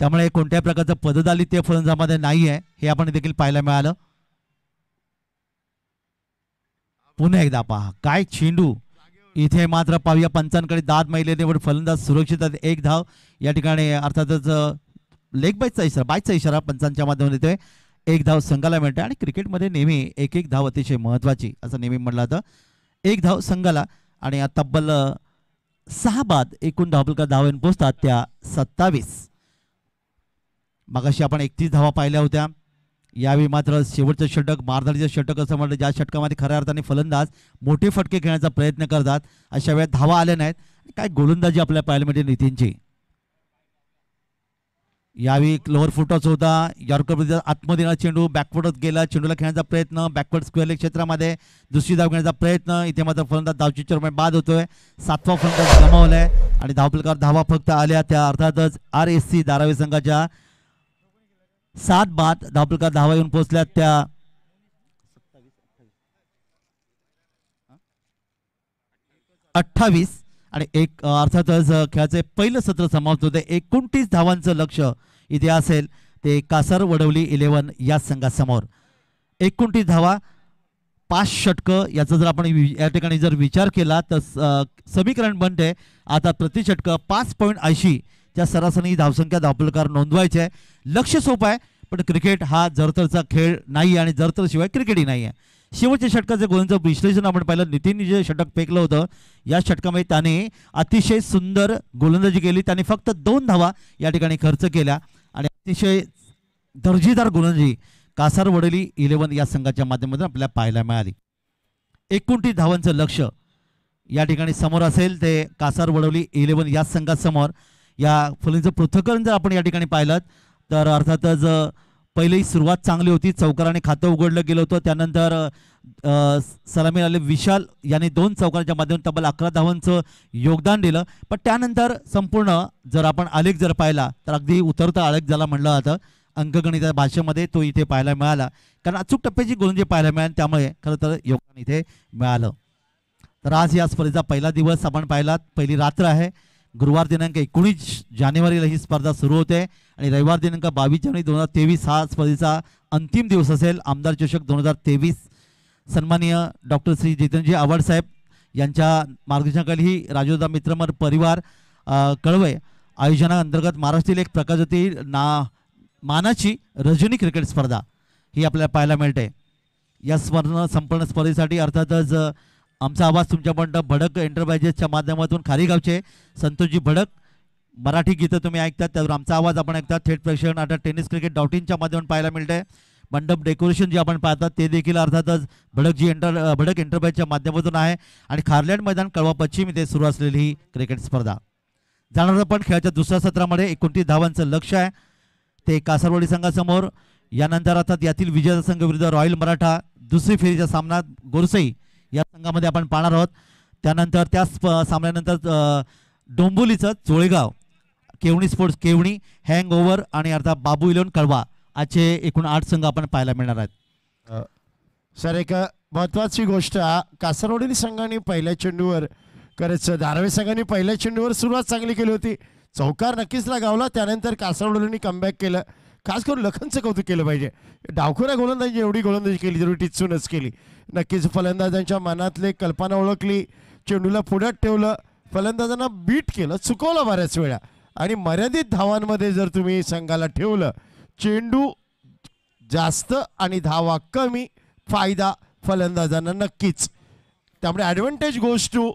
त्यामुळे कोणत्याही प्रकारचं आली ते फलंदामध्ये नाही आहे हे आपण देखील पाहायला मिळालं पुन्हा एकदा पहा काय चेंडू इथे मात्र पाहूया पंचांकडे दाद महिलेने फलंदाज सुरक्षित एक धाव या ठिकाणी अर्थातच लेग बायचा इशारा बायचा इशारा पंचांच्या माध्यमातून येतोय एक धाव संघाला मिळते आणि क्रिकेटमध्ये नेहमी एक एक धाव अतिशय महत्त्वाची असं नेहमी म्हटलं जातं एक धाव संघाला आणि तब्बल सहा बाद एकूण का धावेन पोचतात त्या सत्तावीस मगाशी आपण एकतीस धावा पाहिल्या होत्या यावेळी मात्र शेवटचं षटक मारधाडीचं षटक असं म्हटलं ज्या षटकामध्ये खऱ्या अर्थाने फलंदाज मोठे फटके खेळण्याचा प्रयत्न करतात अशा वेळेस धावा आल्या नाहीत काय गोलंदाजी आपल्या पाहायला मिळते नितीनची यावेळी लोअर फुटच होता यॉर्कर आत्मदिना चेंडू बॅकवर्डच गेला चेंडूला खेळण्याचा प्रयत्न बॅकवर्ड स्क्वेअर क्षेत्रामध्ये दुसरी धाव घेण्याचा प्रयत्न इथे मात्र फलंदाज धावची चेरपणे बाद होतोय सातवा फलंदाज गमावलाय आणि धावपलकार धावा फक्त आल्या त्या अर्थातच आर एस सी धारावी संघाच्या सात बाद धापलका धावा येऊन पोहोचल्यात त्या अठ्ठावीस आणि एक अर्थातच खेळाचे पहिलं सत्र समाप्त होते एकोणतीस धावांचं लक्ष इथे असेल ते कासर वडवली इलेवन या संघासमोर एकोणतीस धावा पाच षटकं याचा जर आपण या ठिकाणी जर विचार केला तर समीकरण बनते आता प्रति पाच पॉईंट ऐंशी त्या सरासरी धावसंख्या दापलकार नोंदवायचे आहे लक्ष सोपं आहे पण क्रिकेट हा जरतरचा खेळ नाही आणि जरतरशिवाय क्रिकेटही नाही आहे शेवटच्या षटकाचं गोलंचं विश्लेषण आपण पाहिलं नितीनने जे षटक फेकलं होतं या षटकामध्ये त्याने अतिशय सुंदर गोलंदाजी केली त्याने फक्त दोन धावा या ठिकाणी खर्च केल्या आणि अतिशय दर्जेदार गोलंदाजी कासार वडली इलेव्हन या संघाच्या माध्यमातून आपल्याला पाहायला मिळाली एकोणतीस धावांचं लक्ष या ठिकाणी समोर असेल ते कासार वडवली इलेव्हन या संघासमोर या फलंचं पृथकरण जर आपण या ठिकाणी पाहिलं तर अर्थातच पहिली सुरुवात चांगली होती चौकाराने खातं उघडलं गेलं होतं त्यानंतर सलामी आले विशाल यांनी दोन चौकारांच्या माध्यमातून तब्बल अकरा धावांचं योगदान दिलं पण त्यानंतर संपूर्ण जर आपण आलेख जर पाहिला तर अगदी उतरता आलेख ज्याला म्हणलं जातं अंकगणिता भाषेमध्ये तो इथे पाहायला मिळाला कारण अचूक टप्प्याची गोलंदी पाहायला मिळाली त्यामुळे खरं तर योगदान इथे मिळालं तर आज या स्पर्धेचा पहिला दिवस आपण पाहिलात पहिली रात्र आहे गुरुवार दिनांक एकोणीस जानेवारीला ही स्पर्धा सुरू होते आणि रविवार दिनांक बावीस जानेवारी दोन हजार तेवीस हा स्पर्धेचा अंतिम दिवस असेल आमदार चषक दोन हजार तेवीस सन्माननीय डॉक्टर श्री जितेंद्रजी साहेब यांच्या मार्गदर्शनाखाली ही राजोदा मित्रमर परिवार कळवे आयोजनाअंतर्गत महाराष्ट्रातील एक प्रकाशातील ना मानाची रजनी क्रिकेट स्पर्धा ही आपल्याला पाहायला मिळते या स्पर्धा संपूर्ण स्पर्धेसाठी अर्थातच आमचा आवाज तुमच्यापर्यंत भडक एंटरप्रायजेसच्या माध्यमातून खारीगावचे संतोषजी भडक मराठी गीतं तुम्ही ऐकतात त्यावर आमचा आवाज आपण ऐकतात थेट प्रेक्षण आता टेनिस क्रिकेट डॉटिंगच्या माध्यमातून पाहायला मिळते मंडप डेकोरेशन जे आपण पाहतात ते देखील अर्थातच भडकजी एंटर भडक एंटरप्राईजच्या माध्यमातून आहे आणि खारलँड मैदान कळवा पश्चिम इथे सुरू असलेली ही क्रिकेट स्पर्धा जाणार पण खेळाच्या दुसऱ्या सत्रामध्ये एकोणतीस धावांचं लक्ष आहे ते कासरवाडी संघासमोर यानंतर अर्थात यातील विजेता संघ विरुद्ध रॉयल मराठा दुसरी फेरीचा सामना गोरसई या संघामध्ये आपण पाहणार आहोत त्यानंतर त्या सामन्यानंतर डोंबोलीचं Cholegaon Kevni sports Kevni hang over आणि अर्थात बाबू इलोन कळवा आजचे एकूण आठ संघ आपण पाहायला मिळणार आहेत सर एक महत्वाची गोष्ट कासरवडी संघाने पहिल्या चेंडूवर खरंच धारावी संघाने पहिल्या चेंडूवर सुरुवात चांगली केली होती चौकार नक्कीच लागावला त्यानंतर कासरवडोलींनी कमबॅक केलं खास करून लखनचं कौतुक केलं पाहिजे डावखोऱ्या गोलंदाजी एवढी गोलंदाजी केली जेवढी टिचूनच केली नक्कीच फलंदाजांच्या मनातले कल्पना ओळखली चेंडूला पुढ्यात ठेवलं फलंदाजांना बीट केलं चुकवलं बऱ्याच वेळा आणि मर्यादित धावांमध्ये जर तुम्ही संघाला ठेवलं चेंडू जास्त आणि धावा कमी फायदा फलंदाजांना नक्कीच त्यामुळे ॲडव्हान्टेज गोष्ट टू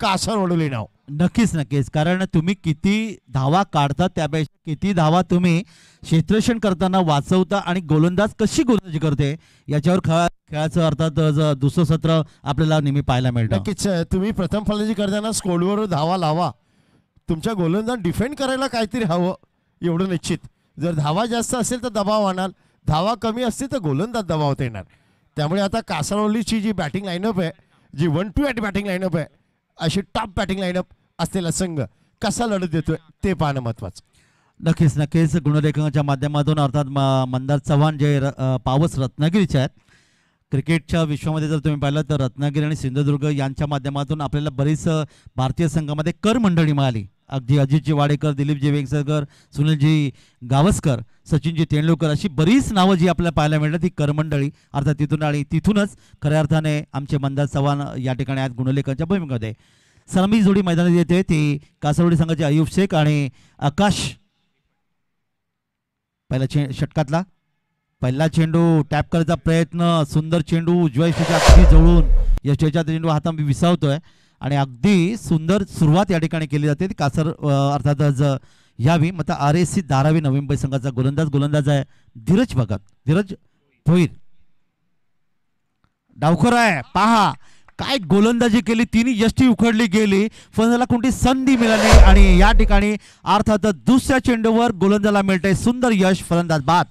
कासर ओढवली नाव नक्कीच नक्कीच कारण तुम्ही किती धावा काढता त्यापेक्षा किती धावा तुम्ही क्षेत्रक्षण करताना वाचवता आणि गोलंदाज कशी गोलंदाजी करते याच्यावर खेळा खेळाचं अर्थात दुसरं सत्र आपल्याला नेहमी पाहायला मिळतं नक्कीच तुम्ही प्रथम फलंदाजी करताना स्कोडवर धावा लावा तुमच्या गोलंदाज डिफेंड करायला काहीतरी हवं एवढं निश्चित जर धावा जास्त असेल तर दबाव आणाल धावा कमी असतील तर गोलंदाज दबावता येणार त्यामुळे आता कासरवलीची जी बॅटिंग लाईनअप आहे जी one to eight batting lineup आहे अशी टॉप बॅटिंग अप असलेला संघ कसा लढत देतोय ते पाहणं महत्वाचं नक्कीच नक्कीच गुणलेखनाच्या माध्यमातून अर्थात मंदार चव्हाण जे पावस रत्नागिरीचे आहेत क्रिकेटच्या विश्वामध्ये जर तुम्ही पाहिलं तर रत्नागिरी आणि सिंधुदुर्ग यांच्या माध्यमातून आपल्याला बरीच भारतीय संघामध्ये कर मंडळी मिळाली अगदी अजितजी वाडेकर दिलीपजी वेंगसरकर सुनीलजी गावस्कर सचिनजी तेंडुलकर अशी बरीच नावं जी आपल्याला पाहायला मिळतात ती करमंडळी अर्थात तिथून आणि तिथूनच खऱ्या अर्थाने आमचे मंदार चव्हाण या ठिकाणी आज गुणलेखांच्या भूमिकेमध्ये सलामी जोडी मैदानात येते ती कासरवडी संघाचे अयुब शेख आणि आकाश पहिला चे षटकातला पहिला चेंडू टॅप करायचा प्रयत्न सुंदर चेंडू उजव्या अगदी जवळून यशच्या चेंडू हाता विसावतोय आणि अगदी सुंदर सुरुवात या ठिकाणी केली जाते कासर अर्थातच यावी मग आर एस सी धारावी नवी मुंबई संघाचा गोलंदाज गोलंदाज आहे धीरज भगत धीरज भोईर डावखोर आहे पहा काय गोलंदाजी केली तिने यष्टी उखडली गेली पण त्याला कोणती संधी मिळाली आणि या ठिकाणी अर्थात दुसऱ्या चेंडूवर गोलंदाजाला मिळते सुंदर यश फलंदाज बाद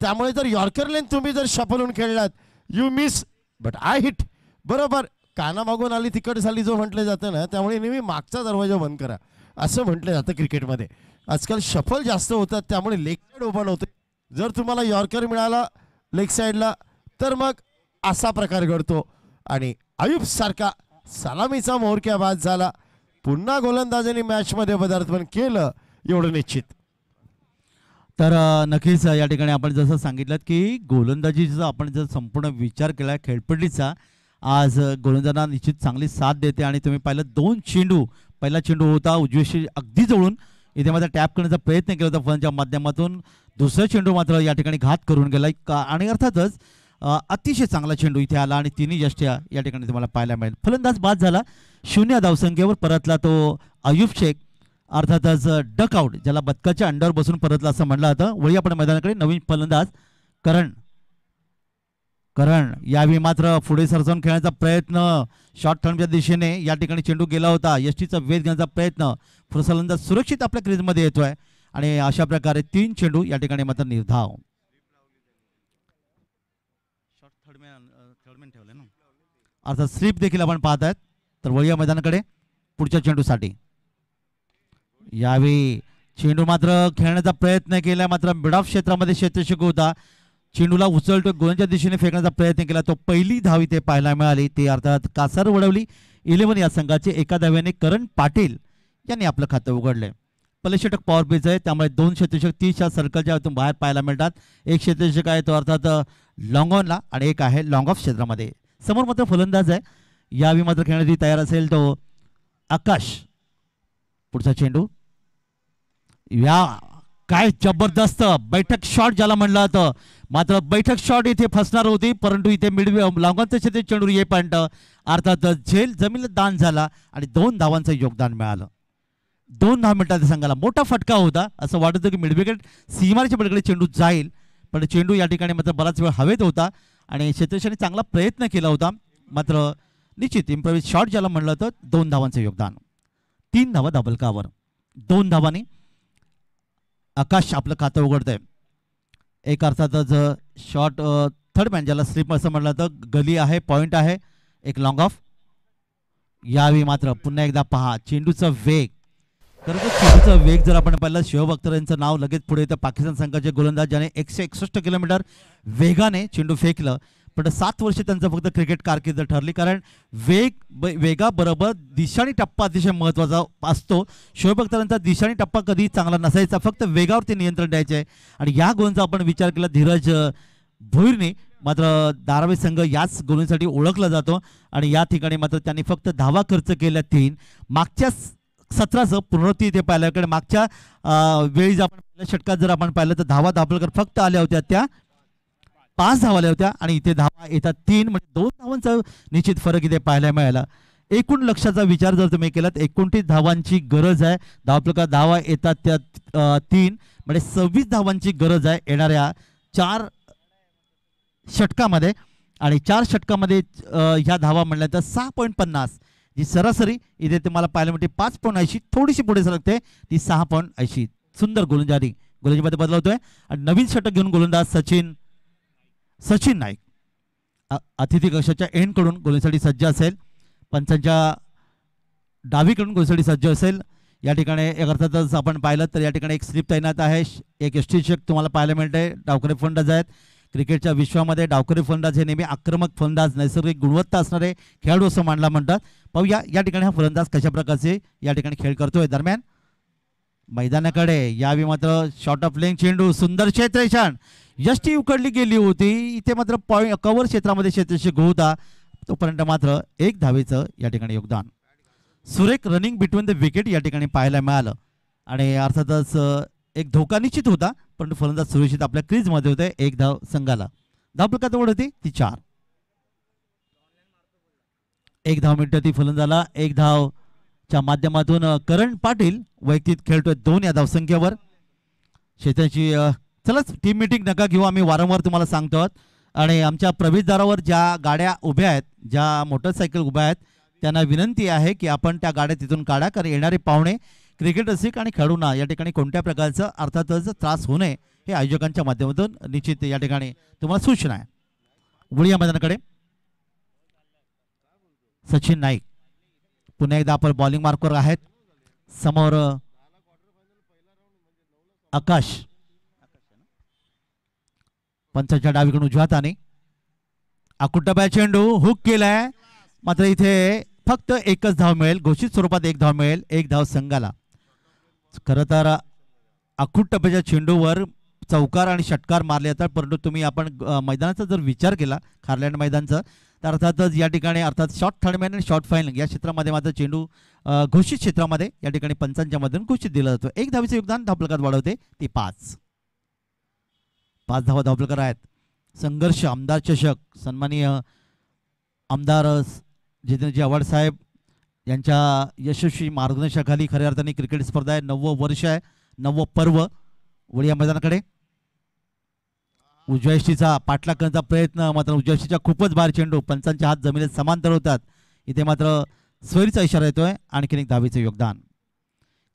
त्यामुळे जर यॉर्कर लेन तुम्ही जर शफलून खेळलात you miss but I hit बरोबर कानामागून आली तिकट झाली जो म्हटलं जातं ना त्यामुळे नेहमी मागचा दरवाजा बंद करा असं म्हटलं जातं क्रिकेटमध्ये आजकाल शफल जास्त होतात त्यामुळे लेग साईड ओपन होते जर तुम्हाला यॉर्कर मिळाला लेग साईडला तर मग असा प्रकार घडतो आणि आयुबसारखा सलामीचा मोहरक्या बाद झाला पुन्हा गोलंदाजाने मॅचमध्ये पण केलं एवढं निश्चित तर नक्कीच या ठिकाणी आपण जसं सांगितलं की गोलंदाजीचा आपण जर संपूर्ण विचार केला खेळपट्टीचा आज गोलंदाजांना निश्चित चांगली साथ देते आणि तुम्ही पाहिलं दोन चेंडू पहिला चेंडू होता उजवेशी अगदी जवळून इथे माझा टॅप करण्याचा प्रयत्न केला होता फोनच्या माध्यमातून दुसरा चेंडू मात्र या ठिकाणी घात करून गेला आणि अर्थातच अतिशय चांगला चेंडू इथे आला आणि तिन्ही जष्ट्या या ठिकाणी तुम्हाला पाहायला मिळेल फलंदाज बाद झाला शून्य धावसंख्येवर परतला तो अयुब शेख अर्थातच डकआउट ज्याला बदकाच्या अंड्यावर बसून परतला असं म्हणलं होतं वळी आपण मैदानाकडे नवीन फलंदाज करण करण यावेळी मात्र पुढे सरसावून खेळण्याचा प्रयत्न शॉर्ट टर्मच्या दिशेने या ठिकाणी चेंडू गेला होता यष्टीचा वेध घेण्याचा प्रयत्न फुरसलंदाज सुरक्षित आपल्या क्रीजमध्ये येतोय आणि अशा प्रकारे तीन चेंडू या ठिकाणी मात्र निर्धाव अर्थात स्लिप देखील आपण पाहत आहेत तर वळिया मैदानाकडे पुढच्या चेंडूसाठी यावेळी चेंडू मात्र खेळण्याचा प्रयत्न केला मात्र ऑफ क्षेत्रामध्ये क्षेत्रषक होता चेंडूला उचलतो गोलच्या दिशेने फेकण्याचा प्रयत्न केला तो पहिली धाव ते पाहायला मिळाली ते अर्थात कासार वडवली इलेव्हन या संघाचे एका धाव्याने करण पाटील यांनी आपलं खातं उघडलंय षटक पॉवर पेच आहे त्यामुळे दोन क्षेत्रशक तीसच्या सर्कलच्या हातून बाहेर पाहायला मिळतात एक क्षेत्रषक आहे तो अर्थात लॉंग ऑनला आणि एक आहे लॉंग ऑफ क्षेत्रामध्ये समोर मात्र फलंदाज आहे यावेळी मात्र खेळण्यासाठी तयार असेल तो आकाश पुढचा चेंडू या काय जबरदस्त बैठक शॉट ज्याला म्हणलं जातं मात्र बैठक शॉट इथे फसणार होती परंतु इथे मिडवे क्षेत्र चेंडू ये येईपर्यंत अर्थात झेल जमीन दान झाला आणि दोन धावांचं योगदान मिळालं दोन दहा मिनिटात संघाला मोठा फटका होता असं वाटत होतं की मिडविकेट सीमारच्या पलीकडे चेंडू जाईल पण चेंडू या ठिकाणी मात्र बराच वेळ हवेत होता आणि क्षेत्रक्षाने चांगला प्रयत्न केला होता मात्र निश्चित इम्प्रविज शॉट ज्याला म्हणलं होतं दोन धावांचं योगदान तीन धावा धाबलकावर दोन धावांनी आकाश आपलं खातं उघडतंय एक अर्थातच शॉर्ट थर्ड मॅन ज्याला स्लिप असं म्हटलं तर गली आहे पॉईंट आहे एक लॉंग ऑफ यावी मात्र पुन्हा एकदा पहा चेंडूचा वेग खरं तर चेंडूचा वेग जर आपण पाहिलं शिव अख्तर यांचं नाव लगेच पुढे येतं पाकिस्तान संघाचे गोलंदाज ज्याने एकशे एकसष्ट किलोमीटर वेगाने चेंडू फेकलं पण सात वर्ष त्यांचं फक्त क्रिकेट कारकीर्द ठरली कारण वेग वेगाबरोबर दिशा आणि टप्पा अतिशय महत्त्वाचा असतो शोएब अख्तरांचा दिशा टप्पा कधी चांगला नसायचा फक्त वेगावरती नियंत्रण द्यायचे आहे आणि या गुणांचा आपण विचार केला धीरज भुईरने मात्र धारावी संघ याच गुन्ह्यांसाठी ओळखला जातो आणि या ठिकाणी मात्र त्यांनी फक्त धावा खर्च केल्या तीन मागच्या सत्राचं पुनरावृत्ती इथे पाहिलं कारण मागच्या वेळी जर आपण षटकात जर आपण पाहिलं तर धावा धापलकर फक्त आल्या होत्या त्या पाच धावाल्या होत्या आणि इथे धावा येतात तीन म्हणजे दोन धावांचा निश्चित फरक इथे पाहायला मिळाला एकूण लक्षाचा विचार जर तुम्ही केलात एकोणतीस धावांची गरज आहे धावपलका धावा येतात त्या तीन म्हणजे सव्वीस धावांची गरज आहे येणाऱ्या चार षटकामध्ये आणि चार षटकामध्ये ह्या धावा म्हणल्या तर सहा पॉईंट पन्नास जी सरासरी इथे तुम्हाला पाहायला मिळते पाच पॉईंट ऐंशी थोडीशी पुढे सरकते ती सहा पॉईंट ऐंशी सुंदर गोलंदाजी गोलंदाजीमध्ये बदलवतोय आणि नवीन षटक घेऊन गोलंदाज सचिन सचिन नाईक अतिथी कक्षाच्या एंडकडून गोलीसाठी सज्ज असेल पंचांच्या डावीकडून गोलीसाठी सज्ज असेल या ठिकाणी एक अर्थातच आपण पाहिलं तर या ठिकाणी एक स्लिप तैनात आहे एक एसटी तुम्हाला पाहायला मिळते डावकरी फलंदाज आहेत क्रिकेटच्या विश्वामध्ये डावकरी फलंदाज हे नेहमी आक्रमक फलंदाज नैसर्गिक गुणवत्ता असणारे खेळाडू असं मानला म्हणतात पाहूया या ठिकाणी हा फलंदाज कशा प्रकारचे या ठिकाणी खेळ करतोय दरम्यान मैदानाकडे यावेळी मात्र शॉर्ट ऑफ लेंग चेंडू सुंदर छान यष्टी उकडली गेली होती इथे मात्र पॉईंट कव्हर क्षेत्रामध्ये क्षेत्रक्षक होता तोपर्यंत मात्र एक धावेचं या ठिकाणी योगदान सुरेख रनिंग बिटवीन द विकेट या ठिकाणी पाहायला मिळालं आणि अर्थातच एक धोका निश्चित होता परंतु फलंदाज सुरक्षित आपल्या क्रीजमध्ये होते एक धाव संघाला धाव प्रकार होती ती चार एक धाव मिनिट ती फलंदाला एक धावच्या माध्यमातून करण पाटील वैयक्तिक खेळतोय दोन या धाव संख्येवर शेतांची चलाच टीम मीटिंग नका घेऊ आम्ही वारंवार तुम्हाला सांगतो आहोत आणि आमच्या प्रवेशद्वारावर ज्या गाड्या उभ्या आहेत ज्या मोटरसायकल उभ्या आहेत त्यांना विनंती आहे की आपण त्या गाड्या तिथून काढा कारण येणारे पाहुणे क्रिकेट रसिक आणि खेळूना या ठिकाणी कोणत्या प्रकारचं अर्थातच त्रास होऊ नये हे आयोजकांच्या माध्यमातून निश्चित या ठिकाणी तुम्हाला सूचना आहे वळूया मैदानाकडे सचिन नाईक पुन्हा एकदा आपण बॉलिंग मार्कवर आहेत समोर आकाश पंचाच्या डावीकडून उजव्या हाताने आकुट चेंडू हुक केलाय मात्र इथे फक्त एकच धाव मिळेल घोषित स्वरूपात एक धाव मिळेल एक धाव संघाला खरं तर आखूट चेंडूवर चौकार आणि षटकार मारले जातात परंतु तुम्ही आपण मैदानाचा जर विचार केला खारलँड मैदानचा तर अर्थातच या ठिकाणी अर्थात शॉर्ट थर्डमॅन आणि शॉर्ट फायनल या क्षेत्रामध्ये मात्र चेंडू घोषित क्षेत्रामध्ये या ठिकाणी पंचांच्या मधून घोषित दिला जातो एक धावीचं योगदान धापलकात वाढवते ती पाच पाच धावा धावपलकर आहेत संघर्ष आमदार चषक सन्माननीय आमदार जितेंद्रजी आव्हाड साहेब यांच्या यशस्वी मार्गदर्शनाखाली खऱ्या अर्थाने क्रिकेट स्पर्धा आहे नववं वर्ष आहे नववं पर्व वडिया मैदानाकडे उज्जयष्टीचा पाठलाग करण्याचा प्रयत्न मात्र उज्जयष्टीचा खूपच बाहेर चेंडू पंचांच्या हात जमिनीत समांतर होतात इथे मात्र स्वरीचा इशारा येतोय आणखीन एक दहावीचं योगदान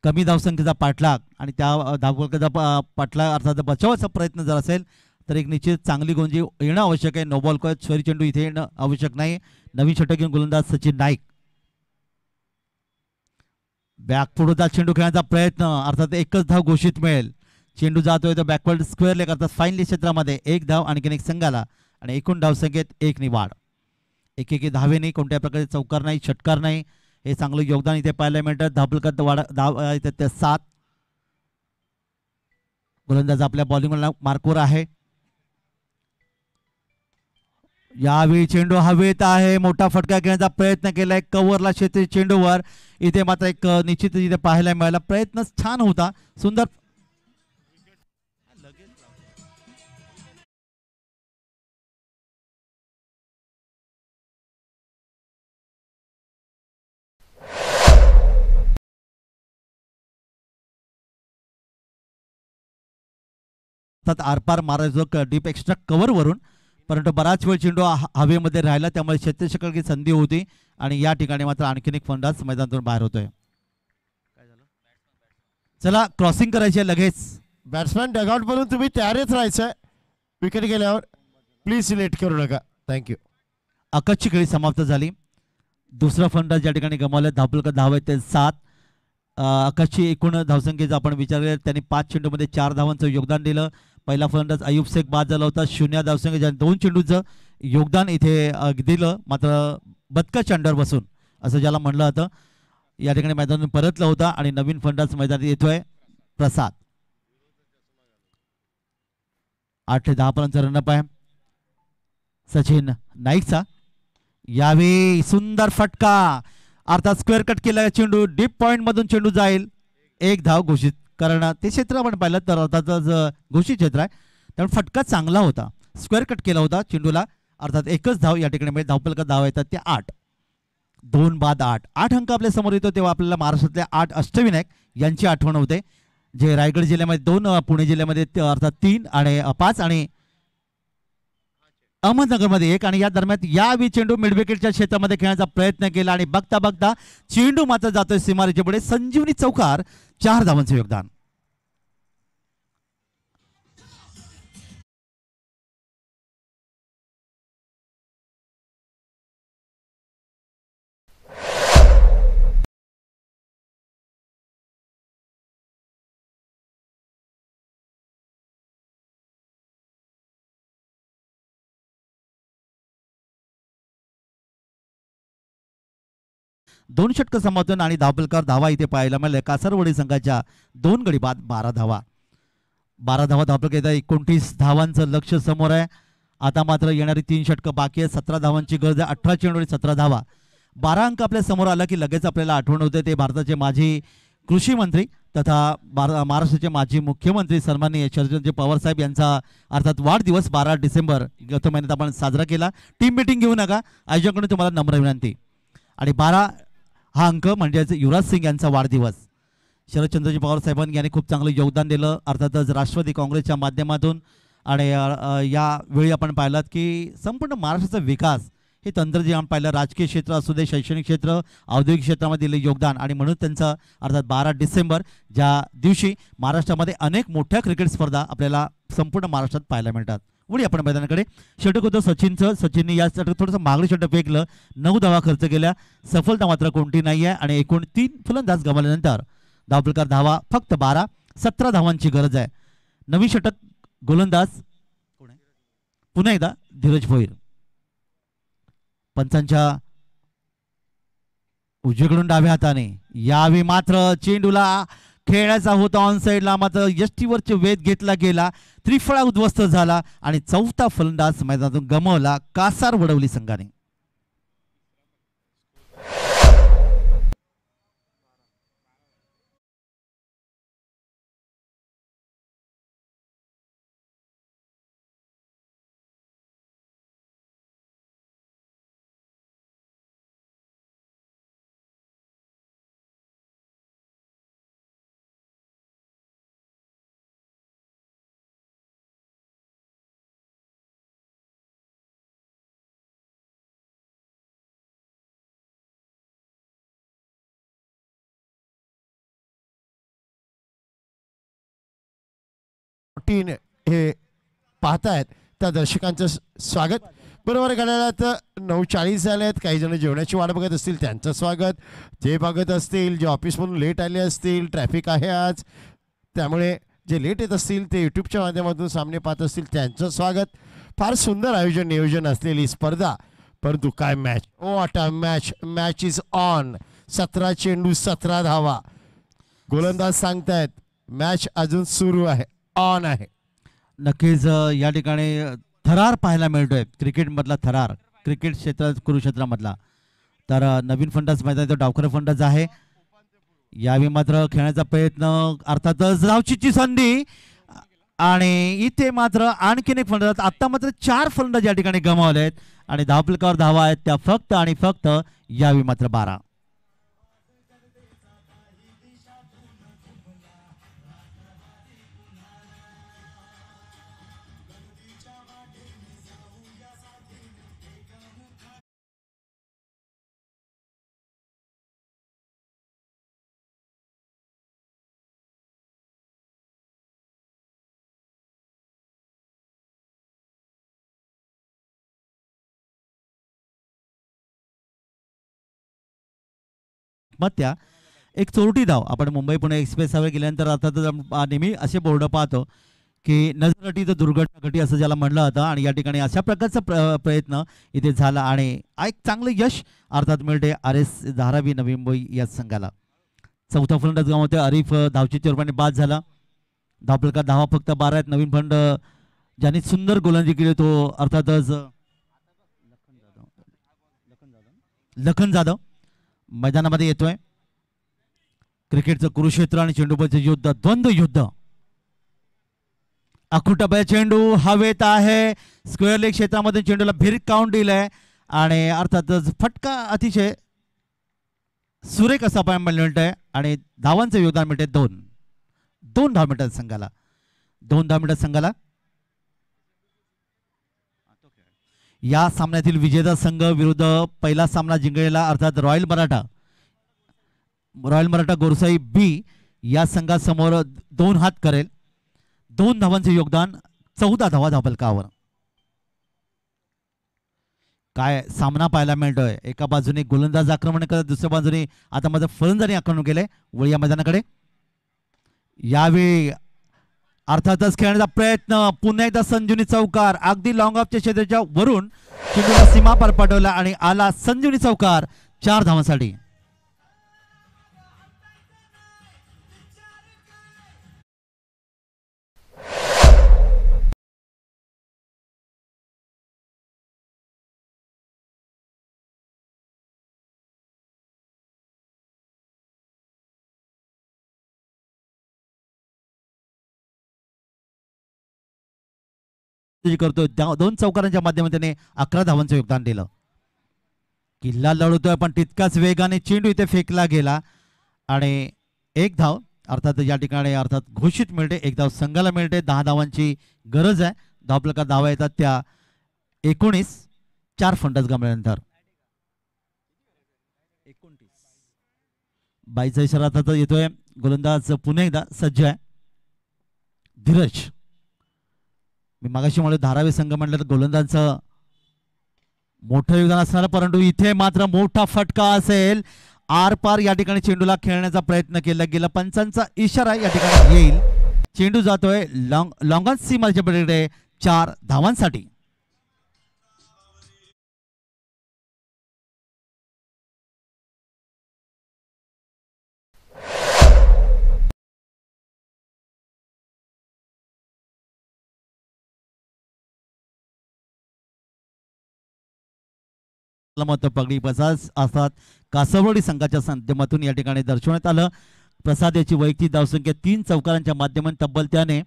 कमी धावसंख्येचा पाठलाग आणि त्या धावसंख्येचा पाठलाग अर्थात बचावाचा प्रयत्न जर असेल तर एक निश्चित चांगली गोंजी येणं आवश्यक आहे नोबॉल कॉल स्वरी चेंडू इथे येणं आवश्यक नाही नवीन षटक घेऊन गोलंदाज सचिन नाईक बॅकफुडचा चेंडू खेळण्याचा प्रयत्न अर्थात एकच धाव घोषित मिळेल चेंडू जातोय तर बॅकवर्ड स्क्वेअर लेग अर्थात फाईन क्षेत्रामध्ये एक धाव आणखीन एक संघाला आणि एकूण धावसंख्येत एक निवाड एक एकेकी धावेने कोणत्या प्रकारे चौकार नाही षटकार नाही हे चांगलं योगदान इथे पाहायला मिळतं धाबलकत वाडा इथे ते सात गोलंदाज आपल्या बॉलिंगला मार्कवर आहे यावेळी चेंडू हवेत आहे मोठा फटका घेण्याचा प्रयत्न केलाय कव्हरला क्षेत्रीय चेंडूवर इथे मात्र एक निश्चित इथे पाहायला मिळाला प्रयत्न छान होता सुंदर अर्थात आरपार मारायचं डीप एक्स्ट्रा कव्हरवरून परंतु बराच वेळ चेंडू हवेमध्ये राहिला त्यामुळे की संधी होती आणि या ठिकाणी मात्र आणखीन एक फंडाच मैदानातून बाहेर होतोय चला क्रॉसिंग करायची आहे लगेच बॅट्समॅन डगआउट तुम्ही तयारीच राहायचंय विकेट गेल्यावर प्लीज सिलेक्ट करू नका थँक्यू आकशची खेळी समाप्त झाली दुसरा फंडास ज्या ठिकाणी गमावला धापुलकर धाव ते सात आकाशची एकूण धावसंख्येचा आपण विचार केला त्यांनी पाच चेंडूमध्ये चार धावांचं योगदान दिलं पहिला फलंदाज अयुब शेख बाद झाला होता शून्य धावसंख्या ज्या दोन चेंडूचं योगदान इथे दिलं मात्र बदका चंडर बसून असं ज्याला म्हणलं होतं या ठिकाणी मैदानातून परतला होता आणि नवीन फलंदाज मैदानात येतोय प्रसाद आठ ते दहा पर्यंत रनअप आहे सचिन नाईकचा यावेळी सुंदर फटका अर्थात स्क्वेअर कट केला चेंडू डीप पॉइंट मधून चेंडू जाईल एक धाव घोषित कारण ते क्षेत्र आपण पाहिलं तर अर्थातच जर घोषित क्षेत्र आहे त्यामुळे फटका चांगला होता स्क्वेअर कट केला होता चेंडूला अर्थात एकच धाव या ठिकाणी म्हणजे धावपलका धाव येतात ते आठ दोन बाद आठ आठ अंक आपल्या समोर येतो तेव्हा आपल्याला महाराष्ट्रातल्या आठ अष्टविनायक यांची आठवण होते जे रायगड जिल्ह्यामध्ये दोन पुणे जिल्ह्यामध्ये अर्थात तीन आणि पाच आणि अहमदनगरमध्ये एक आणि या दरम्यान यावी चेंडू मिडविकेटच्या क्षेत्रामध्ये खेळण्याचा प्रयत्न केला आणि बघता बघता चेंडू मात्र जातोय सीमारेच्या पुढे संजीवनी चौकार चार धावांचं योगदान दोन षटक समातून आणि दाबलकर धावा इथे पाहायला मिळाले कासरवडी संघाच्या दोन गडी बाद बारा धावा बारा धावा येत घेता एकोणतीस धावांचं लक्ष समोर आहे आता मात्र येणारी तीन षटकं बाकी आहेत सतरा धावांची गरज आहे अठरा चेंडूवरील सतरा धावा बारा अंक आपल्या समोर आला की लगेच आपल्याला आठवण होते ते भारताचे माजी कृषी मंत्री तथा महाराष्ट्राचे माजी मुख्यमंत्री सन्माननीय शरदचंद्र पवार साहेब यांचा अर्थात वाढदिवस बारा डिसेंबर गत महिन्यात आपण साजरा केला टीम मिटिंग घेऊ नका आयोजकांनी तुम्हाला नम्र विनंती आणि बारा हा अंक म्हणजेच युवराज सिंग यांचा वाढदिवस शरदचंद्रजी पवार साहेबांनी यांनी खूप चांगलं योगदान दिलं अर्थातच राष्ट्रवादी काँग्रेसच्या माध्यमातून आणि यावेळी आपण पाहिलात की संपूर्ण महाराष्ट्राचा विकास हे तंत्र जे आपण पाहिलं राजकीय क्षेत्र असू दे शैक्षणिक क्षेत्र औद्योगिक क्षेत्रामध्ये दिलेलं योगदान आणि म्हणून त्यांचं अर्थात बारा डिसेंबर ज्या दिवशी महाराष्ट्रामध्ये अनेक मोठ्या क्रिकेट स्पर्धा आपल्याला संपूर्ण महाराष्ट्रात पाहायला मिळतात वळूया आपण मैदानाकडे षटक होतं सचिनचं सचिनने या षटक थोडंसं मागणी षटक फेकलं नऊ धावा खर्च केल्या सफलता मात्र कोणती नाही आहे आणि एकूण तीन फुलंदाज गमावल्यानंतर दाबलकार धावा फक्त बारा सतरा धावांची गरज आहे नवी षटक गोलंदाज पुन्हा एकदा धीरज भोईर पंचांच्या उजवीकडून डाव्या हाताने यावेळी मात्र चेंडूला खेळायचा होता ऑन साईडला मात्र यष्टीवरचे वेध घेतला गेला त्रिफळा उद्ध्वस्त झाला आणि चौथा फलंदाज मैदानातून गमवला कासार वडवली संघाने टीन हे पाहतायत त्या दर्शकांचं स्वागत बरोबर तर नऊ चाळीस झाले आहेत काही जण जेवणाची वाट बघत असतील त्यांचं स्वागत जे बघत असतील जे ऑफिसमधून लेट आले असतील ट्रॅफिक आहे आज त्यामुळे जे लेट येत असतील ते यूट्यूबच्या माध्यमातून सामने पाहत असतील त्यांचं स्वागत फार सुंदर आयोजन नियोजन असलेली स्पर्धा परंतु काय match oh uh match match is on सतरा चेंडू सतरा धावा गोलंदाज सांगतायत मॅच अजून सुरू आहे ऑन आहे नक्कीच या ठिकाणी थरार पाहायला मिळतोय क्रिकेटमधला थरार क्रिकेट क्षेत्र कुरुक्षेत्रामधला तर नवीन फंडाज माहिती तो डावकर फंडाज आहे यावेळी मात्र खेळण्याचा प्रयत्न अर्थातच रावचीची संधी आणि इथे मात्र आणखीन एक फलंदाज आता मात्र चार फलंदाज या ठिकाणी गमावले आहेत आणि धावपलकावर धावा आहेत त्या फक्त आणि फक्त यावेळी मात्र बारा मग एक चोरटी धाव आपण मुंबई पुणे एक्सप्रेसवर गेल्यानंतर अर्थातच नेहमी असे बोर्ड पाहतो की नजरटी तर दुर्घटना घटी असं ज्याला म्हणलं होतं आणि या ठिकाणी अशा प्रकारचा प्रयत्न इथे झाला आणि एक चांगलं यश अर्थात मिळते आर एस धारावी नवी मुंबई या संघाला चौथा फलंदाज गावामध्ये अरिफ धावची चोरपाने बाद झाला धावपलका धावा फक्त बारा आहेत नवीन फंड ज्यांनी सुंदर गोलंदाजी केली तो अर्थातच लखन जाधव लखन जाधव मैदानामध्ये येतोय क्रिकेटचं कुरुक्षेत्र आणि चेंडूबलचं युद्ध द्वंद्व युद्ध अखुटाबाई चेंडू हवेत आहे स्क्वेअर लेग क्षेत्रामध्ये चेंडूला भिर काउंट दिलंय आणि अर्थातच फटका अतिशय सुरेख असा पाय मिळत आहे आणि धावांचं योगदान मिळते दोन दोन धाव मिटर संघाला दोन धाव मिटर संघाला या सामन्यातील विजेता संघ विरुद्ध पहिला सामना जिंकलेला अर्थात royal Maratha royal Maratha Gorsai B या संघासमोर दोन हात करेल दोन धावांचे योगदान चौदा धावा धावलकावर काय सामना पाहायला मिळतोय एका बाजूने गोलंदाज आक्रमण करत दुसऱ्या बाजूने आता माझं फलंदाजी आक्रमण केलंय वळी या मैदानाकडे यावेळी अर्थातच खेळण्याचा प्रयत्न पुन्हा एकदा संजुनी चौकार अगदी लॉंग ऑफच्या क्षेत्राच्या वरून सीमा पार पाठवला आणि आला संजुनी चौकार चार धावांसाठी करतो दोन चौकारांच्या माध्यमातून अकरा धावांचं योगदान दिलं किल्ला लढवतोय पण तितकाच वेगाने चेंडू इथे फेकला गेला आणि एक धाव अर्थात या ठिकाणी अर्थात घोषित मिळते एक धाव संघाला मिळते दहा धावांची गरज आहे धावपलका धावा येतात त्या एकोणीस चार फंडस गमल्यानंतर बाईचा इशारा आता येतोय गोलंदाज पुन्हा एकदा सज्ज आहे धीरज मी मागाशी धारावी संघ म्हटलं तर गोलंदाजांचं मोठं योगदान असणार परंतु इथे मात्र मोठा फटका असेल आर पार या ठिकाणी चेंडूला खेळण्याचा प्रयत्न केला गेला पंचांचा इशारा या ठिकाणी येईल चेंडू जातोय लॉंग लॉंगन सीमाच्या पलीकडे चार धावांसाठी मत पगडी बजाज असतात कासवडी संघाच्या माध्यमातून या ठिकाणी दर्शवण्यात आलं प्रसाद याची वैयक्तिक धावसंख्या तीन चौकारांच्या माध्यमातून तब्बल त्याने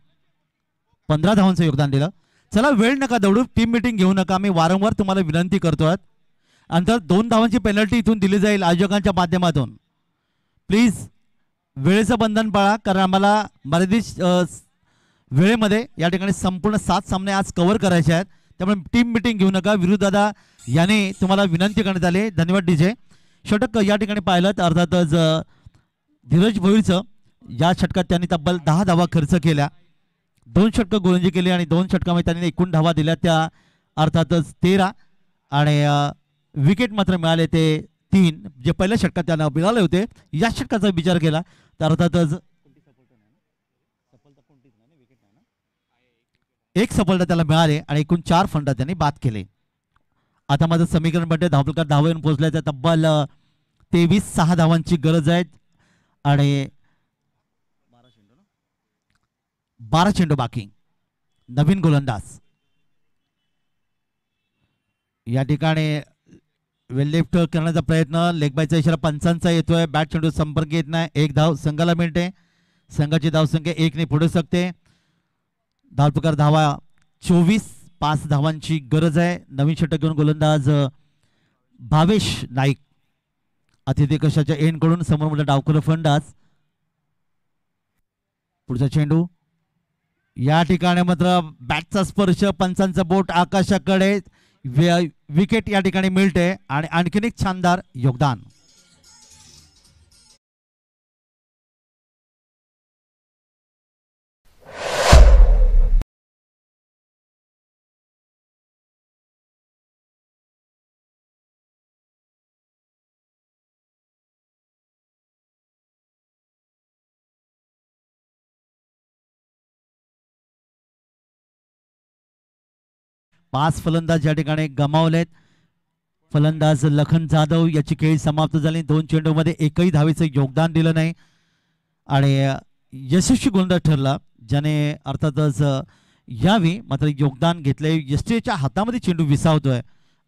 पंधरा धावांचं योगदान दिलं चला वेळ नका दौडू टीम मिटिंग घेऊ नका आम्ही वारंवार तुम्हाला विनंती करतोय नंतर दोन धावांची पेनल्टी इथून दिली जाईल आयोजकांच्या माध्यमातून प्लीज वेळेचं बंधन पाळा कारण आम्हाला मर्यादित वेळेमध्ये या ठिकाणी संपूर्ण सात सामने आज कव्हर करायचे आहेत त्यामुळे टीम मिटिंग घेऊ नका दादा याने तुम्हाला विनंती करण्यात आले धन्यवाद डीजे षटक या ठिकाणी पाहिलं तर अर्थातच धीरज भोईरचं या षटकात त्यांनी तब्बल दहा धावा खर्च केल्या दोन षटकं गोलंजी केली आणि दोन षटकामध्ये त्यांनी एकूण धावा दिल्या त्या अर्थातच तेरा आणि विकेट मात्र मिळाले ते तीन जे पहिल्या षटकात त्यांना मिळाले होते या षटकाचा विचार केला तर अर्थातच एक सफलता त्याला मिळाले आणि एकूण चार फंड त्यांनी बाद केले आता माझं समीकरण म्हणते धावलकर धावा येऊन पोहोचल्याच्या तब्बल तेवीस सहा धावांची गरज आहे आणि बारा चेंडू बाकी नवीन गोलंदाज या ठिकाणी वेल लेफ्ट करण्याचा प्रयत्न बायचा इशारा पंचांचा येतोय बॅट चेंडू संपर्क येत नाही एक धाव संघाला मिळते संघाची धावसंख्या एकने पुढे सकते धावपकार धावा चोवीस पाच धावांची गरज आहे नवीन षटक घेऊन गोलंदाज भावेश नाईक अतिथी कशाच्या एंडकडून समोर म्हटलं डावकर फंडाज पुढचा चेंडू या ठिकाणी मात्र बॅटचा स्पर्श पंचांचा बोट आकाशाकडे विकेट या ठिकाणी मिळते आणि आणखीन एक शानदार योगदान पाच फलंदाज या ठिकाणी गमावलेत फलंदाज लखन जाधव याची खेळी समाप्त झाली दोन चेंडूमध्ये एकही धावीचं योगदान दिलं नाही आणि यशस्वी गोलंदाज ठरला ज्याने अर्थातच यावी मात्र योगदान घेतले यष्टीच्या हातामध्ये चेंडू विसावतोय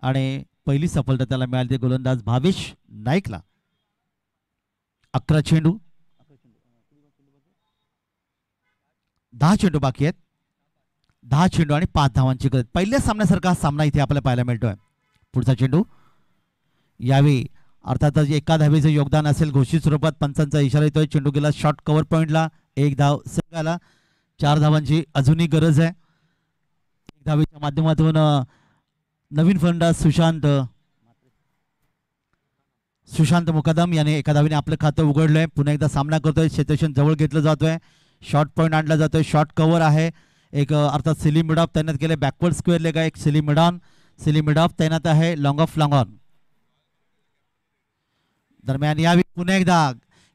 आणि पहिली सफलता त्याला मिळाली गोलंदाज भावेश नाईकला अकरा चेंडू दहा चेंडू बाकी आहेत दहा चेंडू आणि पाच धावांची गरज पहिल्याच सामन्यासारखा हा सामना इथे आपल्याला पाहायला मिळतोय पुढचा चेंडू यावेळी अर्थातच एका धावेचं योगदान असेल घोषित स्वरूपात पंचांचा इशारा येतोय चेंडू गेला शॉर्ट कव्हर पॉईंटला एक धाव संघाला चार धावांची अजूनही गरज आहे एक धावेच्या माध्यमातून नवीन फलंदाज सुशांत सुशांत मुकादम याने एका धावीने आपलं खातं उघडलंय पुन्हा एकदा सामना करतोय क्षेत्रक्षण जवळ घेतलं जातोय शॉर्ट पॉईंट आणला जातोय शॉर्ट कव्हर आहे एक अर्थात सिली मिड तैनात केले बॅकवर्ड स्क्वेअर लेगा एक सिली मिड सिली मिड तैनात आहे लॉंग ऑफ लाँग ऑन दरम्यान यावेळी पुन्हा एकदा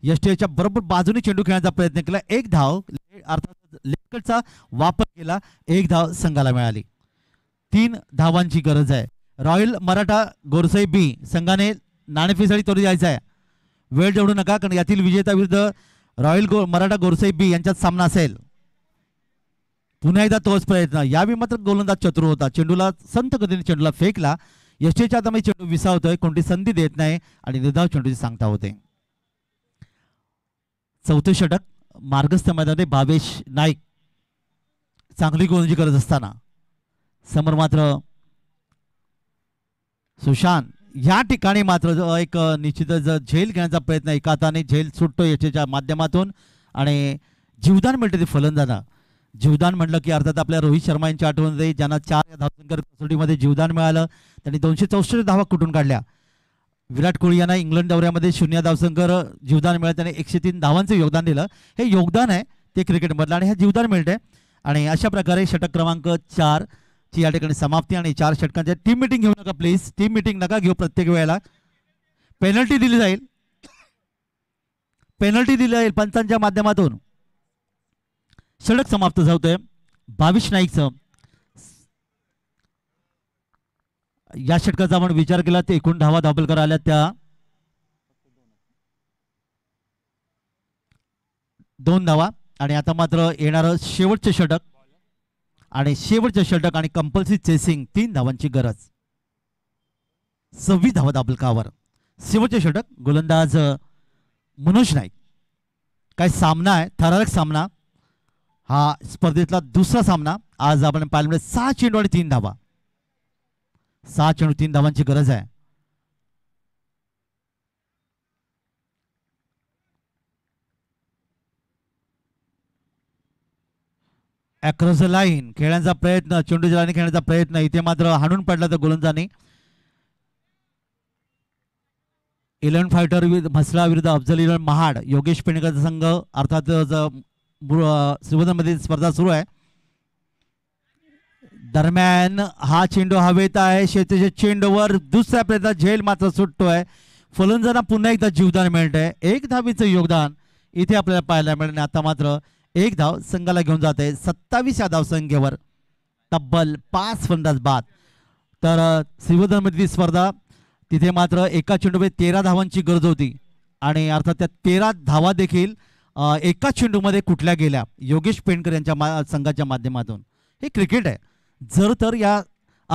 यष्टीच्या बरोबर बाजूने चेंडू खेळण्याचा प्रयत्न केला एक धाव अर्थात लेफ्टकटचा वापर केला एक धाव संघाला मिळाली तीन धावांची गरज आहे रॉयल मराठा गोरसाई बी संघाने नाणेफेसाठी तोरी जायचं आहे वेळ जोडू नका कारण यातील विजेता विरुद्ध रॉयल गो मराठा गोरसाई बी यांच्यात सामना असेल पुन्हा एकदा तोच प्रयत्न यावेळी मात्र गोलंदाज चतुर होता चेंडूला संत गतीने चेंडूला फेकला यशेच्या मी चेंडू विसावतोय कोणती संधी देत नाही आणि निर्धाव चेंडूची सांगता होते चौथे षटक मार्गस्थ मैदानात भावेश नाईक चांगली गोलंदाजी करत असताना समोर मात्र सुशांत या ठिकाणी मात्र एक निश्चित झेल घेण्याचा प्रयत्न एका हाताने झेल सुटतो यशेच्या माध्यमातून आणि जीवदान मिळते ते फलंदाजा जीवदान म्हटलं की अर्थात आपल्या रोहित शर्मा यांची आठवण जाईल ज्यांना चार या धावसंकर कसोटीमध्ये जीवदान मिळालं त्यांनी दोनशे चौसष्ट धावा कुठून काढल्या विराट कोहली यांना इंग्लंड दौऱ्यामध्ये शून्य धावसंकर जीवदान मिळालं त्याने एकशे तीन धावांचं योगदान दिलं हे योगदान आहे ते क्रिकेटमधलं आणि हे जीवदान मिळते आणि अशा प्रकारे षटक क्रमांक चार ची या ठिकाणी समाप्ती आणि चार षटकांच्या टीम मिटिंग घेऊ नका प्लीज टीम मिटिंग नका घेऊ प्रत्येक वेळेला पेनल्टी दिली जाईल पेनल्टी दिली जाईल पंचांच्या माध्यमातून षडक समाप्त होतंय बावीस नाईकचं या षटकाचा आपण विचार केला ते एकूण धावा दाबलकर आल्या त्या दोन धावा आणि आता मात्र येणार शेवटचे षटक आणि शेवटचे षटक आणि कंपल्सरी चेसिंग तीन धावांची गरज सव्वीस धावा दाबलकावर शेवटचे षटक गोलंदाज मनोज नाईक काय सामना आहे थरारक सामना हा स्पर्धेतला दुसरा सामना आज आपण पाहिला म्हणजे सहा चेंडू आणि तीन धावा सहा चेंडू तीन धावांची गरज आहे अक्रॉस द लाईन खेळण्याचा प्रयत्न चेंडू जलाने खेळण्याचा प्रयत्न इथे मात्र हाणून पडला तर गोलंदाने इलेवन फायटर विरुद्ध म्हसला विरुद्ध अफजल इलेवन महाड योगेश पेणेकरचा संघ अर्थात सुवर्णमध्ये स्पर्धा सुरू आहे दरम्यान हा चेंडू हवेत आहे शेतीच्या चेंडूवर दुसऱ्या झेल मात्र सुटतोय फलंदाजांना पुन्हा एकदा जीवदान मिळत एक धावीचं योगदान इथे आपल्याला पाहायला मिळणे आता मात्र एक धाव संघाला घेऊन आहे सत्तावीस या धावसंख्येवर तब्बल पाच फलंदाज बाद तर सिंहधनमधली स्पर्धा तिथे मात्र एका चेंडूमध्ये तेरा धावांची गरज होती आणि अर्थात त्या तेरा धावा देखील एकाच चेंडूमध्ये कुठल्या गेल्या योगेश पेंडकर यांच्या संघाच्या माध्यमातून हे क्रिकेट आहे जर तर या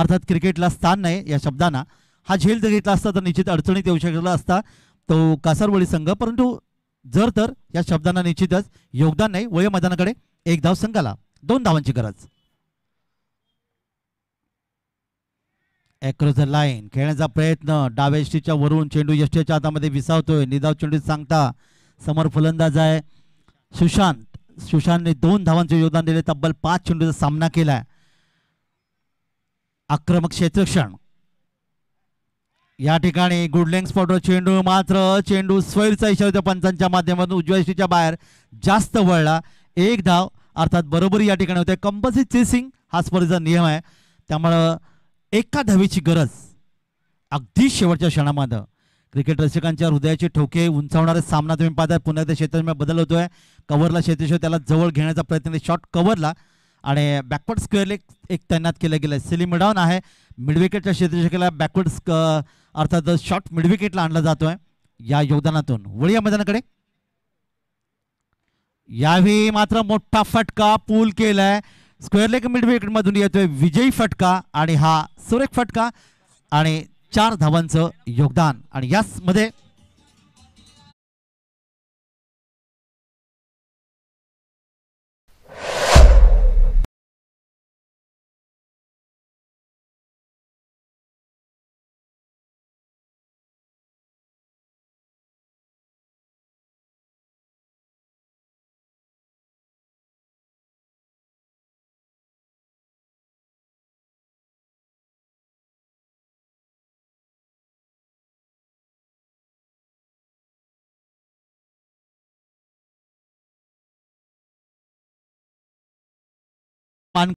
अर्थात क्रिकेटला स्थान नाही या शब्दांना हा झेल जर घेतला असता तर निश्चित अडचणीत येऊ शकला असता तो कासारवळी संघ परंतु जर तर या शब्दांना निश्चितच योगदान नाही वय मैदानाकडे एक धाव संघाला दोन धावांची गरज द लाईन खेळण्याचा प्रयत्न डाव्या वरुण वरून चेंडू यष्टीच्या हातामध्ये विसावतोय निदाव चेंडू सांगता समोर फलंदाज आहे सुशांत सुशांतने दोन धावांचे योगदान दिले तब्बल पाच चेंडूचा सामना केलाय आक्रमक क्षेत्रक्षण या ठिकाणी गुडलेंग स्पॉटवर चेंडू मात्र चेंडू स्वैरचा इशारा पंचांच्या माध्यमातून उज्ज्वलशीच्या बाहेर जास्त वळला एक धाव अर्थात बरोबरी या ठिकाणी होते कंपल्सरी चेसिंग हा स्पर्धेचा नियम आहे त्यामुळं एका धावीची गरज अगदी शेवटच्या क्षणामध्ये क्रिकेट रसिकांच्या हृदयाचे ठोके उंचावणारे सामना तुम्ही पाहताय पुन्हा एकदा क्षेत्रफळ बदल होतोय कव्हरला क्षेत्रशो त्याला जवळ घेण्याचा प्रयत्न शॉर्ट कव्हरला आणि बॅकवर्ड स्क्वेअरला एक तैनात केलं गेलं आहे सिली मिडाऊन आहे मिडविकेटच्या क्षेत्रशकेला बॅकवर्ड अर्थात शॉर्ट मिडविकेटला आणला जातोय या योगदानातून या मैदानाकडे यावेळी मात्र मोठा फटका पूल केलाय स्क्वेअर लेग मिडविकेटमधून येतोय विजयी फटका आणि हा सुरेख फटका आणि चार धावांचं योगदान आणि मध्ये